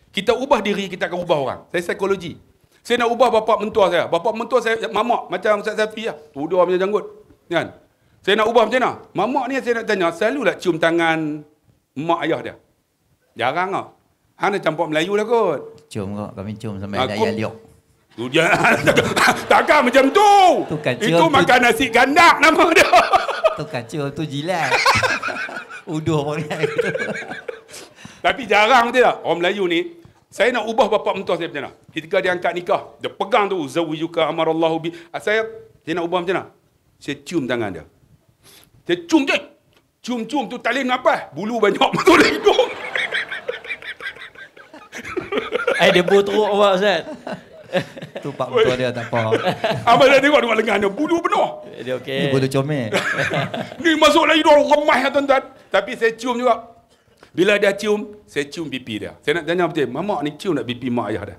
Kita ubah diri, kita akan ubah orang. Saya psikologi. Saya nak ubah bapa mentua saya. bapa mentua saya, mamak macam Ustaz Safi lah. Tudor punya janggut. Kan? Saya nak ubah macam mana? Mamak ni saya nak tanya, selalu lah cium tangan mak ayah dia. Jarang lah. Hang dah campur Melayu lah kot. Cium kot. Kami cium sampai Aku... daya liok. Takkan macam tu. Kan itu, itu makan nasi gandak nama dia. Itu kacau, itu jilat. Uduh pun. Tapi jarang tu lah. Orang Melayu ni, saya nak ubah bapa mentua saya macam mana? Ketika dia angkat nikah, dia pegang tu zawijuka amarallahu bi. Ah, saya saya nak ubah macam mana? Saya cium tangan dia. Saya cium je. Cium-cium tu talin apa? Bulu banyak betul itu. Eh dia buat teruk awak Ustaz. Tu pak mentua dia tak apa. Apa dia tengok dua lengan dia bulu penuh. Dia okey. Dia bulu comel. Ni masuklah hidung lemah ya lah, tuan-tuan. Tapi saya cium juga. Bila dia cium, saya cium pipi dia. Saya nak tanya betul, mamak ni cium nak pipi mak ayah dia?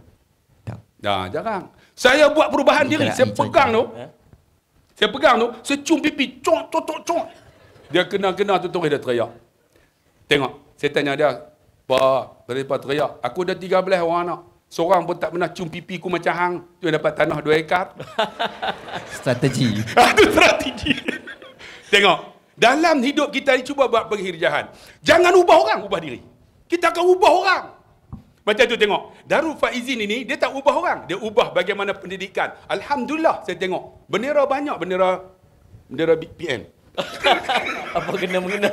Tak. Dah, jarang. Saya buat perubahan diri, saya pegang tu. Eh? Saya pegang tu, saya cium pipi, cong, cong, cong, cong. Dia kena-kena tu, terus dia teriak. Tengok, saya tanya dia, Pak, berapa teriak? Aku dah 13 orang anak. Seorang pun tak pernah cium pipi ku macam hang. Tu dapat tanah dua ekar. strategi. Itu ah, strategi. Tengok, dalam hidup kita ni cuba buat penghirjahan. Jangan ubah orang, ubah diri. Kita akan ubah orang. Macam tu tengok. Darul Faizin ini, dia tak ubah orang. Dia ubah bagaimana pendidikan. Alhamdulillah saya tengok. Bendera banyak, bendera bendera BPN. apa kena mengena?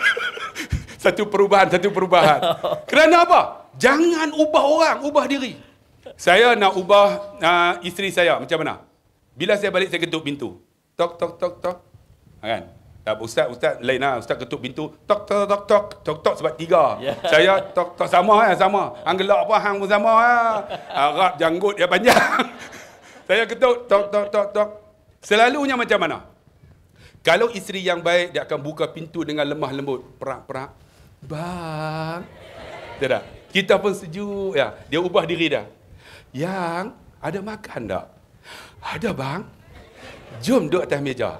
satu perubahan, satu perubahan. Kerana apa? Jangan ubah orang, ubah diri. Saya nak ubah uh, isteri saya. Macam mana? Bila saya balik, saya ketuk pintu. Tok, tok, tok, tok. Ah, kan? Tak ustaz, ustaz lain lah. Ustaz ketuk pintu, tok tok tok tok tok tok sebab tiga. Yeah. Saya tok tok sama kan, sama. Hang gelak apa hang pun sama ha. Eh. Arab janggut dia panjang. Saya ketuk tok tok tok tok. Selalunya macam mana? Kalau isteri yang baik dia akan buka pintu dengan lemah lembut, perak perak. Bang. Tidak. Kita pun sejuk ya. Dia ubah diri dah. Yang ada makan tak? Ada bang. Jom duduk atas meja.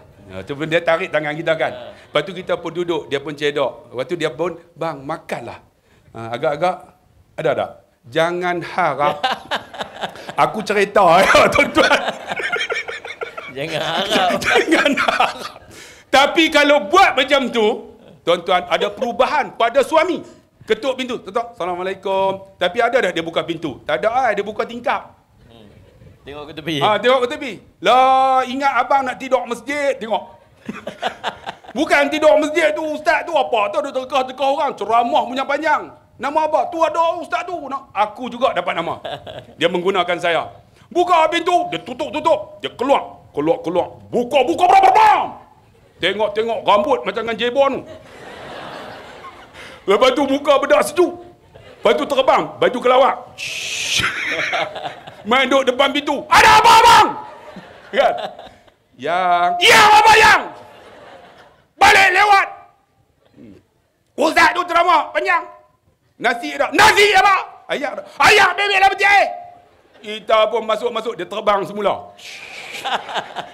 Cuba ha, dia tarik tangan kita kan. Lepas tu kita pun duduk, dia pun cedok. Lepas tu dia pun, bang makanlah. Ha, agak-agak, ada tak? Jangan harap. Aku cerita ya tuan-tuan. Jangan harap. Jangan harap. Tapi kalau buat macam tu, tuan-tuan ada perubahan pada suami. Ketuk pintu, tetap Assalamualaikum. Tapi ada dah dia buka pintu? Tak ada ah, dia buka tingkap. Tengok ke tepi. Ah, tengok ke tepi. Lah, ingat abang nak tidur masjid, tengok. Bukan tidur masjid tu, ustaz tu apa? Tu ada tegah-tegah orang, ceramah punya panjang. Nama apa? Tu ada ustaz tu. Nak aku juga dapat nama. Dia menggunakan saya. Buka pintu, dia tutup-tutup, dia keluar. Keluar-keluar. Buka-buka bra bra. Tengok-tengok rambut macam dengan jebon tu. Lepas tu muka bedak sejuk. Lepas terbang, baju kelawak. Main duduk depan pintu. Ada apa abang? Kan? Yang. Yang apa yang? Balik lewat. Kuzak hmm. tu ceramah panjang. Nasi dah. Nasi apa? Ayah dah. Ayah bebek dah berjaya. Kita pun masuk-masuk. Dia terbang semula.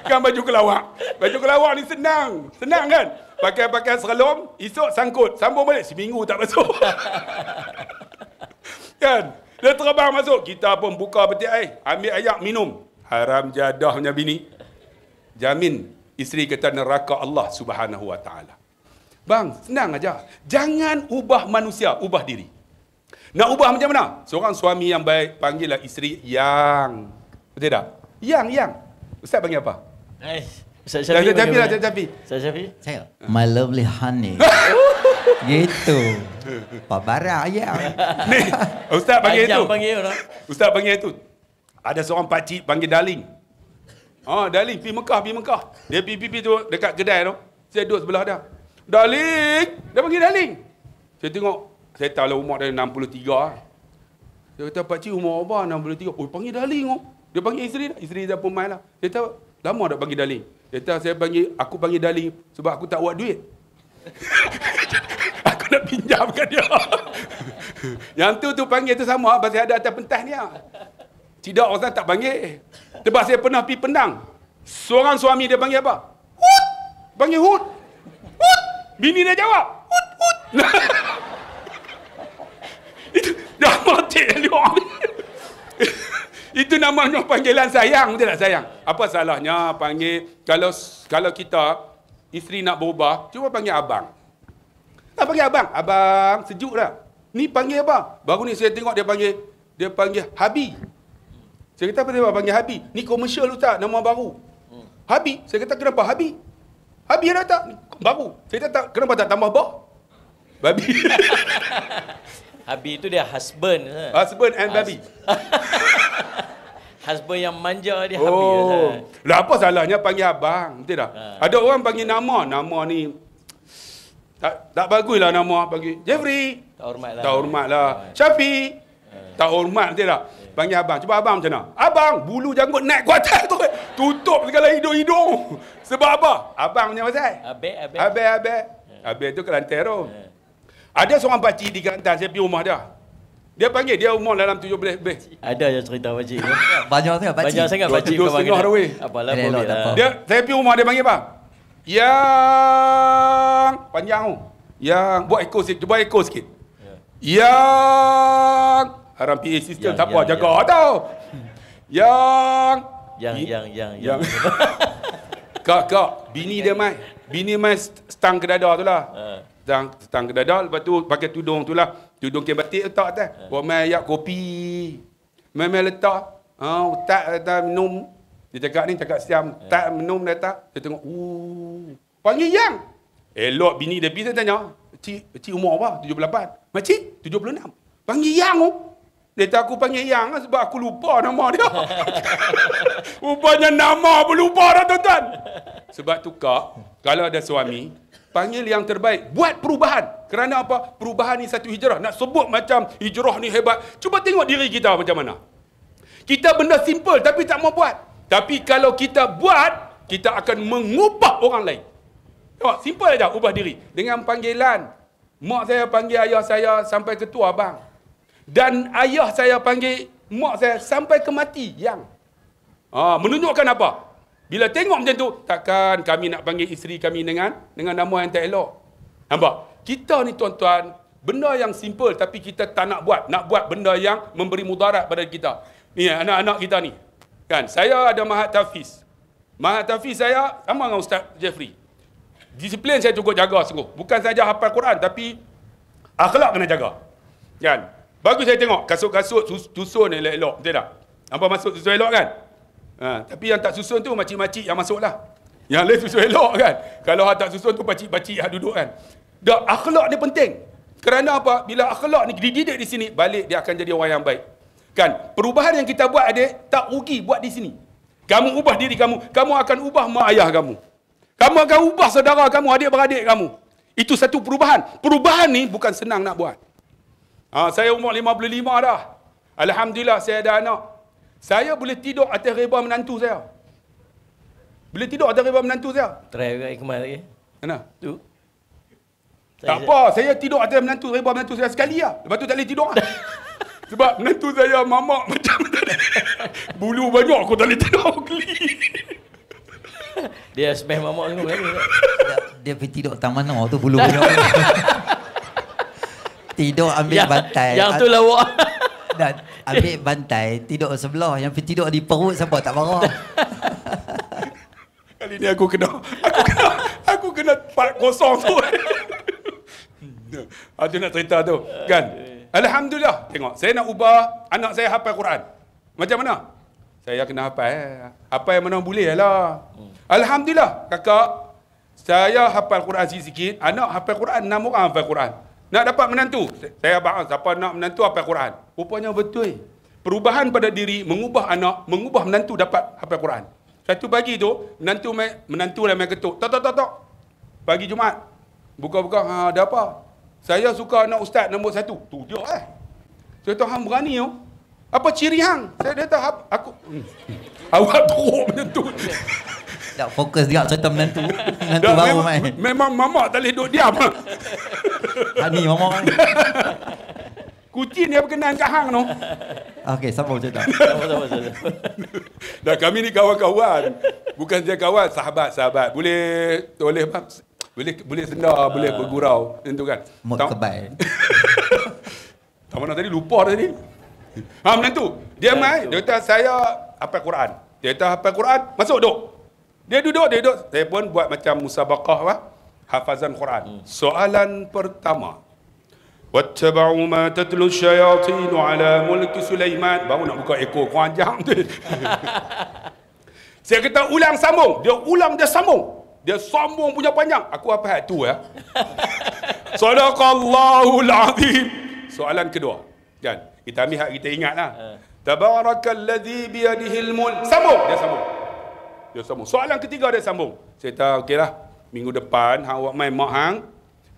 Kan baju kelawak. Baju kelawak ni senang. Senang kan? Pakai-pakai serelom. Esok sangkut. Sambung balik. Seminggu tak masuk. Kan? Dia terbang masuk. Kita pun buka peti air. Ambil ayak minum. Haram jadahnya bini. Jamin isteri kata neraka Allah subhanahu wa ta'ala. Bang, senang aja. Jangan ubah manusia, ubah diri. Nak ubah macam mana? Seorang suami yang baik, panggil lah isteri yang. Betul tak? Yang, yang. Ustaz panggil apa? Eh, Ustaz Syafi. lah, Ustaz Syafi. Ustaz Syafi, saya. My lovely honey gitu. Pak Barak ya. Ni, ustaz panggil itu. Ustaz panggil itu. Ada seorang pak cik panggil Darling. Oh, ha, Darling pergi Mekah, pergi Mekah. Dia pergi pergi tu dekat kedai tu. Saya duduk sebelah dia. Darling, dia panggil Darling. Saya tengok saya tahu lah umur dia 63 lah. Dia kata, Pak Cik umur apa? 63. Oh, panggil Darling. Oh. Dia panggil isteri lah. Isteri dia pemain lah. Dia kata, lama tak panggil Darling. Dia kata, saya panggil, aku panggil Darling sebab aku tak buat duit. aku nak pinjamkan dia. Yang tu tu panggil tu sama pasal ada atas pentas dia. Ah. Tidak orang tak panggil. Sebab saya pernah pi pendang. Seorang suami dia panggil apa? Hut. Panggil hut. Hut. Bini dia jawab. Hut, hut. Itu nama cik dia orang. Itu namanya panggilan sayang. Dia tak sayang. Apa salahnya panggil. Kalau kalau kita isteri nak berubah, cuba panggil abang. Tak panggil abang. Abang, sejuk dah. Ni panggil apa? Baru ni saya tengok dia panggil, dia panggil Habi. Saya kata, apa dia panggil Habi? Ni komersial tu tak? Nama baru. Habi? Saya kata, kenapa Habi? Habi ada tak? Baru. Saya kata, tak, kenapa tak tambah bah? Babi. Habi tu dia husband. Ha. Husband and Hus- baby. husband yang manja dia oh. habis lah. Lah apa salahnya panggil abang, betul tak? Ha. Ada orang panggil nama, nama ni tak tak bagus lah nama bagi Jeffrey. Tak hormatlah. Tak hormatlah. Hormat. Lah. Ha. Syafi. Ha. Tak hormat betul tak? Ha. Panggil abang. Cuba abang macam mana? Abang, bulu janggut naik kuat tu. Tutup segala hidung-hidung. Sebab apa? Abang punya pasal. Abang, abang. Abang, abang. Ha. Abang tu kelantan tu. Ha. Ada seorang pakcik di Kelantan, saya pergi rumah dia. Dia panggil dia umur dalam 17 lebih. Ada yang cerita pak cik. Banyak sangat pak cik. Banyak sangat pak cik. Dua setengah hari. Apalah boleh lah. Dia tapi rumah dia panggil apa? Yang panjang tu. Yang buat ekor sikit. Cuba ekor sikit. Yang haram PA system tak apa jaga yang. tau. Yang yang yang yang. yang. kak kak bini dia mai. Bini mai stang kedada tu lah. Uh. Stang stang kedada lepas tu pakai tudung tu lah. Tudung kain batik letak atas. Eh. Buat main ayat kopi. Main, main letak. Ha, tak letak minum. Dia cakap ni, cakap siam. Eh. Tak minum dia tak. Dia tengok. Panggil yang. Elok bini dia pergi, dia tanya. Cik, cik umur apa? 78. Makcik, 76. Panggil yang. Oh. Dia tak aku panggil yang lah sebab aku lupa nama dia. Rupanya nama pun lupa dah tuan-tuan. Sebab tukar, kalau ada suami, Panggil yang terbaik. Buat perubahan. Kerana apa? Perubahan ni satu hijrah. Nak sebut macam hijrah ni hebat. Cuba tengok diri kita macam mana. Kita benda simple tapi tak mau buat. Tapi kalau kita buat, kita akan mengubah orang lain. Tengok, simple aja ubah diri. Dengan panggilan. Mak saya panggil ayah saya sampai ketua tua abang. Dan ayah saya panggil mak saya sampai ke Yang. Ha, menunjukkan apa? Bila tengok macam tu, takkan kami nak panggil isteri kami dengan dengan nama yang tak elok. Nampak? Kita ni tuan-tuan, benda yang simple tapi kita tak nak buat. Nak buat benda yang memberi mudarat pada kita. Ni anak-anak kita ni. Kan? Saya ada mahat tafiz. Mahat tafiz saya sama dengan Ustaz Jeffrey. Disiplin saya cukup jaga sungguh. Bukan saja hafal Quran tapi akhlak kena jaga. Kan? Bagus saya tengok kasut-kasut susun elok-elok. Betul tak? Nampak masuk susun elok kan? Ha, tapi yang tak susun tu makcik-makcik yang masuklah. Yang lain susun elok kan. Kalau tak susun tu pakcik-pakcik yang duduk kan. Dah akhlak ni penting. Kerana apa? Bila akhlak ni dididik di sini, balik dia akan jadi orang yang baik. Kan? Perubahan yang kita buat adik, tak rugi buat di sini. Kamu ubah diri kamu. Kamu akan ubah mak ayah kamu. Kamu akan ubah saudara kamu, adik-beradik kamu. Itu satu perubahan. Perubahan ni bukan senang nak buat. Ha, saya umur 55 dah. Alhamdulillah saya ada anak. Saya boleh tidur atas reba menantu saya. Boleh tidur atas reba menantu saya. Try juga Ikmal lagi. Mana? Tu. tak saya... apa, saya tidur atas menantu reba menantu saya sekali lah. Lepas tu tak boleh tidur lah. Sebab menantu saya mamak macam Bulu banyak aku tak boleh tidur. Geli. Dia smash mamak tu. Kan. Dia pergi tidur tak mana tu bulu banyak. tidur ambil yang, bantai. Yang tu lawak. Dan ambil bantai Tidur sebelah Yang tidur di perut Siapa tak marah Kali ni aku kena Aku kena Aku kena Part kosong tu Itu nak cerita tu Kan Alhamdulillah Tengok Saya nak ubah Anak saya hafal Quran Macam mana Saya kena hafal eh. Apa yang mana boleh lah hmm. Alhamdulillah Kakak Saya hafal Quran sikit-sikit Anak hafal Quran Enam orang hafal Quran nak dapat menantu? Saya bahas siapa nak menantu hafal Quran. Rupanya betul. Perubahan pada diri mengubah anak, mengubah menantu dapat hafal Quran. Satu pagi tu, menantu mai menantu lah mai ketuk. Tok tok tok tok. Pagi Jumaat. Buka-buka ha ada apa? Saya suka anak ustaz nombor satu. Tu dia eh. Saya tahu hang berani yo. Oh. Apa ciri hang? Saya dia tahu ha, aku. Hmm. Awak teruk menantu. Tak fokus juga cerita menantu. Menantu baru mem- main. Memang mamak tak boleh duduk diam. Hani mamak. Kucing dia berkenan kat hang tu. Okey, sambung cerita. Dah kami ni kawan-kawan. Bukan dia kawan, sahabat-sahabat. Boleh boleh boleh boleh ah. sendar, uh, boleh bergurau. Tentu kan. Mukbai. Tamana tadi lupa dah tadi. Ha menantu. Dia mai, dia kata saya apa Quran. Dia kata apa Quran, masuk duk. Dia duduk, dia duduk. Saya pun buat macam musabakah lah. Hafazan Quran. Hmm. Soalan pertama. Wattaba'u ma tatlu syayatinu ala mulki Sulaiman. Baru nak buka ekor kurang jam tu. Saya kata ulang sambung. Dia ulang, dia sambung. Dia sambung punya panjang. Aku apa hal tu ya. Sadaqallahul azim. Soalan kedua. Kan? Kita ambil hak kita ingat lah. Eh. Tabarakalladhi biyadihil mul. Sambung. Dia sambung. Dia sambung. Soalan ketiga dia sambung. Saya kata, okeylah. Minggu depan, hang awak main mak hang.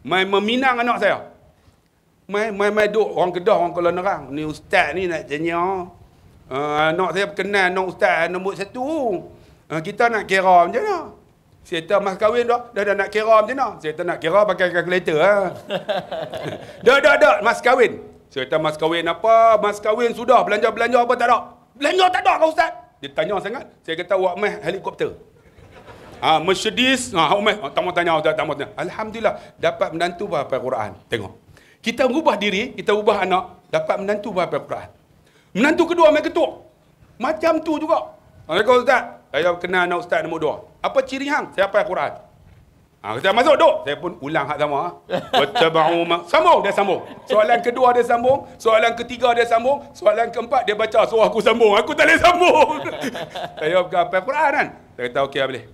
Main meminang anak saya. Main, main, main duk. Orang kedah, orang kalau nerang. Ni ustaz ni nak tanya. Uh, ah, anak saya kenal anak ustaz nombor satu. Uh, kita nak kira macam mana? Saya kata, mas kahwin dah, dah, dah nak kira macam mana? Saya kata, nak kira pakai kalkulator. Ha? dah, dah, dah, mas kahwin. Saya kata, mas kahwin apa? Mas kahwin sudah, belanja-belanja apa tak ada? Belanja tak ada kau ustaz? Dia tanya sangat. Saya kata awak meh helikopter. Ah ha, Mercedes, ah ha, meh oh, tak mau tanya, tak, tak mau tanya. Alhamdulillah dapat menantu bahasa Quran. Tengok. Kita ubah diri, kita ubah anak, dapat menantu bahasa Quran. Menantu kedua main ketuk. Macam tu juga. Assalamualaikum Ustaz. Saya kenal anak Ustaz nombor dua. Apa ciri hang? Saya hafal Quran. Ha, kata masuk duk. Saya pun ulang hak sama. Wattaba'u ha. ma. Sambung dia sambung. Soalan kedua dia sambung, soalan ketiga dia sambung, soalan keempat dia baca suruh aku sambung. Aku tak boleh sambung. saya buka apa Quran kan. Saya kata okey boleh.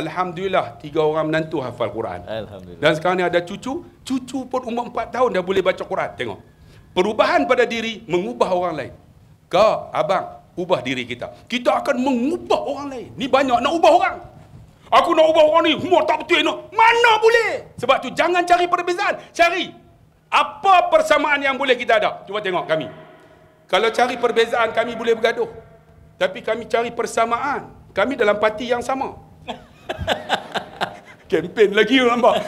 Alhamdulillah tiga orang menantu hafal Quran. Alhamdulillah. Dan sekarang ni ada cucu, cucu pun umur empat tahun dah boleh baca Quran. Tengok. Perubahan pada diri mengubah orang lain. Kak, abang, ubah diri kita. Kita akan mengubah orang lain. Ni banyak nak ubah orang. Aku nak ubah orang ni, semua tak betul nak. Mana boleh? Sebab tu jangan cari perbezaan, cari apa persamaan yang boleh kita ada. Cuba tengok kami. Kalau cari perbezaan kami boleh bergaduh. Tapi kami cari persamaan. Kami dalam parti yang sama. Kempen lagi nampak.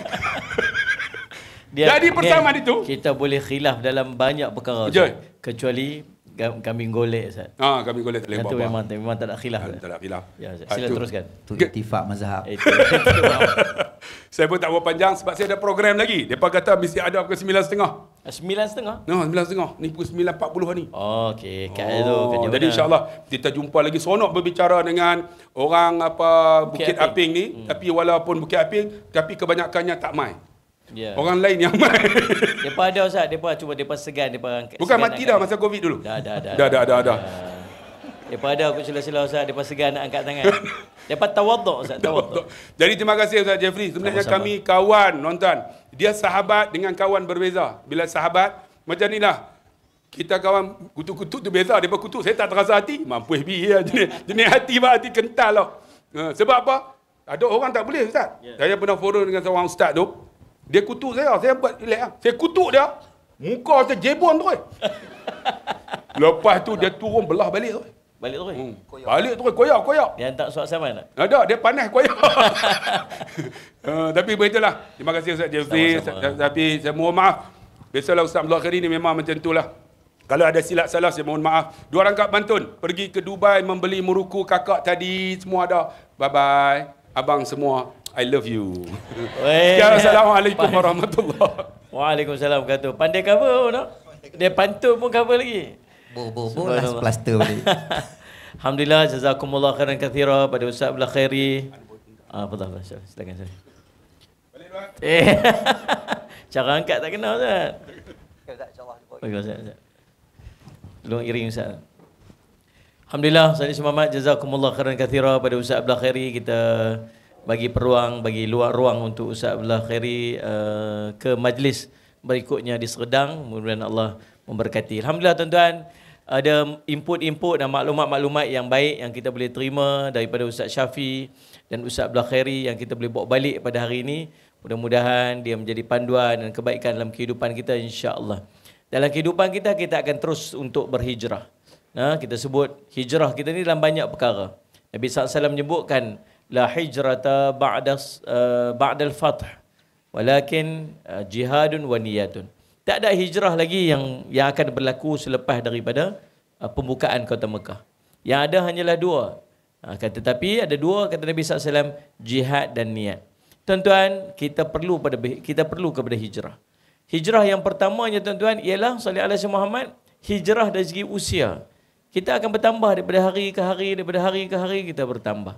Dia, Jadi persamaan dia, itu kita boleh khilaf dalam banyak perkara. Kecuali kambing golek Ustaz. Ah, kambing golek tak boleh Itu apa. Memang, memang, memang tak ada khilaf. tak ada khilaf. Ya, ah, sila teruskan. Eh, itu itifak mazhab. saya pun tak buat panjang sebab saya ada program lagi. Mereka kata mesti ada pukul 9.30. 9.30? No, 9.30. Ni pukul 9.40 ni. Oh, okey. Kat oh, kat jadi lah. insyaAllah kita jumpa lagi. Sonok berbicara dengan orang apa Bukit, Bukit Aping. Aping ni. Hmm. Tapi walaupun Bukit Aping, tapi kebanyakannya tak main. Yeah. Orang lain yang mati. Depa ada Ustaz, depa cuba depa segan depa orang. Bukan mati dah masa Covid dulu. Dah dah dah. Dah dah dah dah. Depa ada aku sila-sila Ustaz, depa segan nak angkat tangan. depa tawaduk Ustaz, tawaduk. Jadi terima kasih Ustaz Jeffrey. Sebenarnya Sama-sama. kami kawan, nonton. Dia sahabat dengan kawan berbeza. Bila sahabat macam inilah. Kita kawan kutuk-kutuk tu beza. Depa kutuk saya tak terasa hati. Mampus bi ya. jenis, jenis hati ba hati kental lah. Ha, sebab apa? Ada orang tak boleh Ustaz. Yeah. Saya pernah forum dengan seorang Ustaz tu. Dia kutuk saya, saya buat relax lah. Saya kutuk dia, muka saya jebon tu. Lepas tu dia turun belah balik tu. Balik terus? Hmm. Balik terus, koyak, koyak. Dia hantar suat saman tak? Ada, dia panas koyak. uh, tapi beritulah. Terima kasih Ustaz Jeffrey. Tapi saya mohon maaf. Biasalah Ustaz Abdullah Khairi ni memang macam lah. Kalau ada silap salah saya mohon maaf. Dua orang kat Bantun. Pergi ke Dubai membeli muruku kakak tadi. Semua dah. Bye-bye. Abang semua. I love you. Sekarang Assalamualaikum warahmatullahi Waalaikumsalam kata. Pandai cover pun oh, no? Dia pantun pun cover lagi. Bo bo bo lah plaster balik. Alhamdulillah jazakumullah khairan kathira pada Ustaz Abdul Khairi. Ah apa tahu Ustaz. Silakan Balik buat. Eh. Cara angkat tak kena Ustaz. Okey Ustaz. Okey Ustaz. Long iring Ustaz. Alhamdulillah Ustaz Ismail Mat jazakumullah khairan kathira pada Ustaz Abdul Khairi kita bagi peruang bagi luar ruang untuk Ustaz Abdullah Khairi uh, ke majlis berikutnya di Seredang mudah-mudahan Allah memberkati. Alhamdulillah tuan-tuan ada input-input dan maklumat-maklumat yang baik yang kita boleh terima daripada Ustaz Syafi dan Ustaz Abdullah Khairi yang kita boleh bawa balik pada hari ini. Mudah-mudahan dia menjadi panduan dan kebaikan dalam kehidupan kita insya-Allah. Dalam kehidupan kita kita akan terus untuk berhijrah. Nah, kita sebut hijrah kita ni dalam banyak perkara. Nabi SAW menyebutkan la hijrata ba'da uh, eh, ba'da al-fath walakin uh, jihadun wa niyatun tak ada hijrah lagi yang yang akan berlaku selepas daripada uh, pembukaan kota Mekah yang ada hanyalah dua uh, kata tetapi ada dua kata Nabi sallallahu alaihi wasallam jihad dan niat tuan-tuan kita perlu pada kita perlu kepada hijrah hijrah yang pertamanya tuan-tuan ialah sallallahu alaihi Muhammad hijrah dari segi usia kita akan bertambah daripada hari ke hari daripada hari ke hari kita bertambah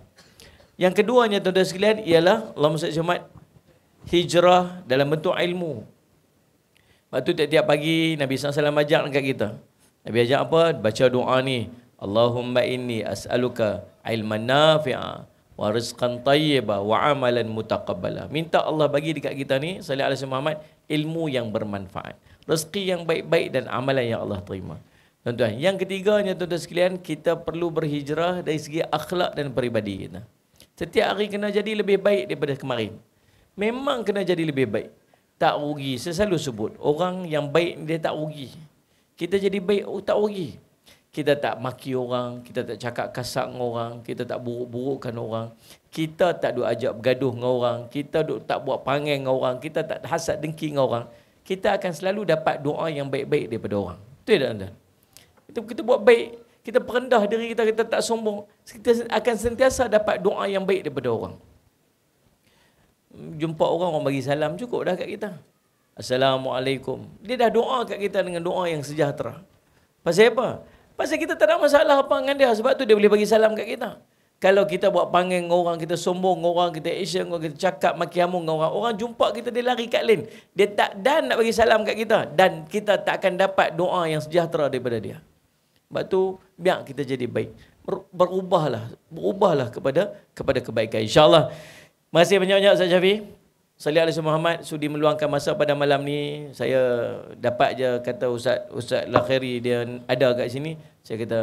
yang keduanya tuan-tuan sekalian ialah Allah Ustaz Jumat hijrah dalam bentuk ilmu. Lepas tu tiap-tiap pagi Nabi SAW ajak dekat kita. Nabi ajak apa? Baca doa ni. Allahumma inni as'aluka ilman nafi'a wa rizqan tayyiba wa amalan mutaqabbala. Minta Allah bagi dekat kita ni, Salih Alaihi Muhammad, ilmu yang bermanfaat. Rezeki yang baik-baik dan amalan yang Allah terima. Tuan-tuan, yang ketiganya tuan-tuan sekalian, kita perlu berhijrah dari segi akhlak dan peribadi kita. Setiap hari kena jadi lebih baik daripada kemarin. Memang kena jadi lebih baik. Tak rugi. Saya selalu sebut. Orang yang baik dia tak rugi. Kita jadi baik oh, tak rugi. Kita tak maki orang. Kita tak cakap kasar dengan orang. Kita tak buruk-burukkan orang. Kita tak duk ajak bergaduh dengan orang. Kita duk tak buat panggil dengan orang. Kita tak hasad dengki dengan orang. Kita akan selalu dapat doa yang baik-baik daripada orang. Betul tak? Kita, kita buat baik kita perendah diri kita, kita tak sombong, kita akan sentiasa dapat doa yang baik daripada orang. Jumpa orang, orang bagi salam cukup dah kat kita. Assalamualaikum. Dia dah doa kat kita dengan doa yang sejahtera. Pasal apa? Pasal kita tak ada masalah apa dengan dia. Sebab tu dia boleh bagi salam kat kita. Kalau kita buat panggil dengan orang, kita sombong dengan orang, kita action dengan kita cakap maki amung dengan orang. Orang jumpa kita, dia lari kat lain. Dia tak dan nak bagi salam kat kita. Dan kita tak akan dapat doa yang sejahtera daripada dia. Sebab tu biar kita jadi baik. Berubahlah, berubahlah kepada kepada kebaikan insya-Allah. Masih banyak-banyak Ustaz Syafi. Salih Alisul Muhammad sudi meluangkan masa pada malam ni. Saya dapat je kata Ustaz Ustaz Lakhiri dia ada kat sini. Saya kata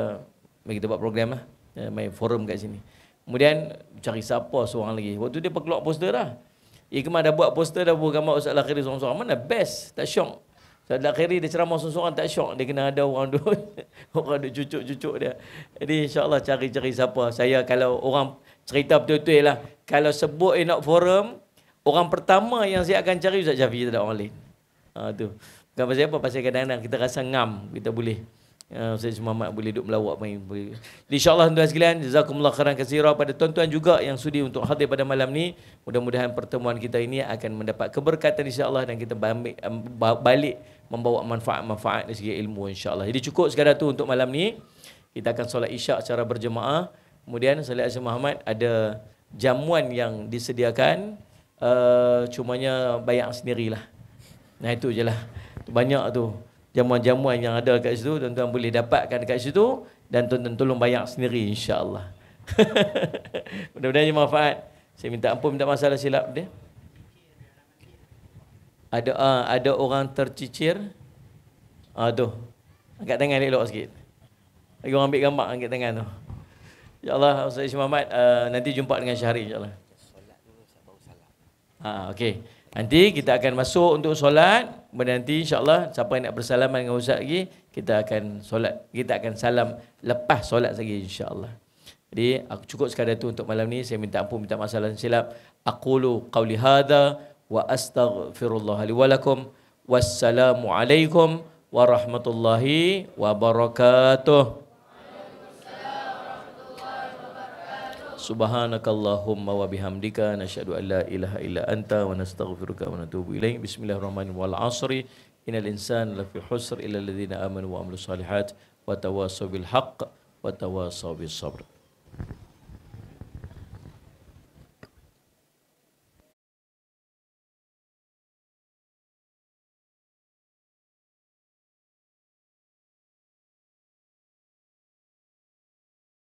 mari kita buat program lah. Ya, main forum kat sini. Kemudian cari siapa seorang lagi. Waktu dia perkeluar poster dah. Ikhmat dah buat poster dah buat gambar Ustaz Lakhiri seorang-seorang. Mana best, tak syok. Ustaz Dakhiri dia ceramah seorang-seorang tak syok. Dia kena ada orang duduk. orang duduk cucuk-cucuk dia. Jadi insyaAllah cari-cari siapa. Saya kalau orang cerita betul-betul lah. Kalau sebut Enoch Forum. Orang pertama yang saya akan cari Ustaz Syafi'i tak ada orang lain. Ha, tu. Bukan pasal apa? Pasal kadang-kadang kita rasa ngam. Kita boleh. Ya, Ustaz Muhammad boleh duduk melawak main. Jadi insyaAllah tuan-tuan sekalian, jazakumullah khairan kasirah pada tuan-tuan juga yang sudi untuk hadir pada malam ni. Mudah-mudahan pertemuan kita ini akan mendapat keberkatan insyaAllah dan kita balik membawa manfaat-manfaat dari segi ilmu insyaAllah. Jadi cukup sekadar tu untuk malam ni. Kita akan solat isyak secara berjemaah. Kemudian Ustaz Muhammad ada jamuan yang disediakan. Uh, cumanya bayang sendirilah. Nah itu je lah. Banyak tu jamuan-jamuan yang ada kat situ tuan-tuan boleh dapatkan dekat situ dan tuan-tuan tolong bayar sendiri insya-Allah. Mudah-mudahan manfaat. Saya minta ampun minta masalah silap dia. Ada uh, ada orang tercicir. Aduh. Angkat tangan elok sikit. Lagi orang ambil gambar angkat tangan tu. Insya-Allah Ustaz Ismail Muhammad uh, ah, nanti jumpa dengan Syahri insya-Allah. Solat dulu Ustaz baru salam. Ha okey. Nanti kita akan masuk untuk solat. Kemudian nanti insyaAllah siapa yang nak bersalaman dengan Ustaz lagi, kita akan solat, kita akan salam lepas solat lagi insyaAllah. Jadi aku cukup sekadar itu untuk malam ni. Saya minta ampun, minta masalah silap. Aku lu, qawli hadha wa astaghfirullah li walakum. Wassalamualaikum warahmatullahi wabarakatuh. Subhanakallahumma wa bihamdika nasyhadu an la ilaha illa anta wa nastaghfiruka wa natubu ilaik. Bismillahirrahmanirrahim. Wal 'asri innal insana lafi husr illa alladhina amanu wa 'amilus salihat wa tawassaw bil haqq wa tawassaw bis sabr.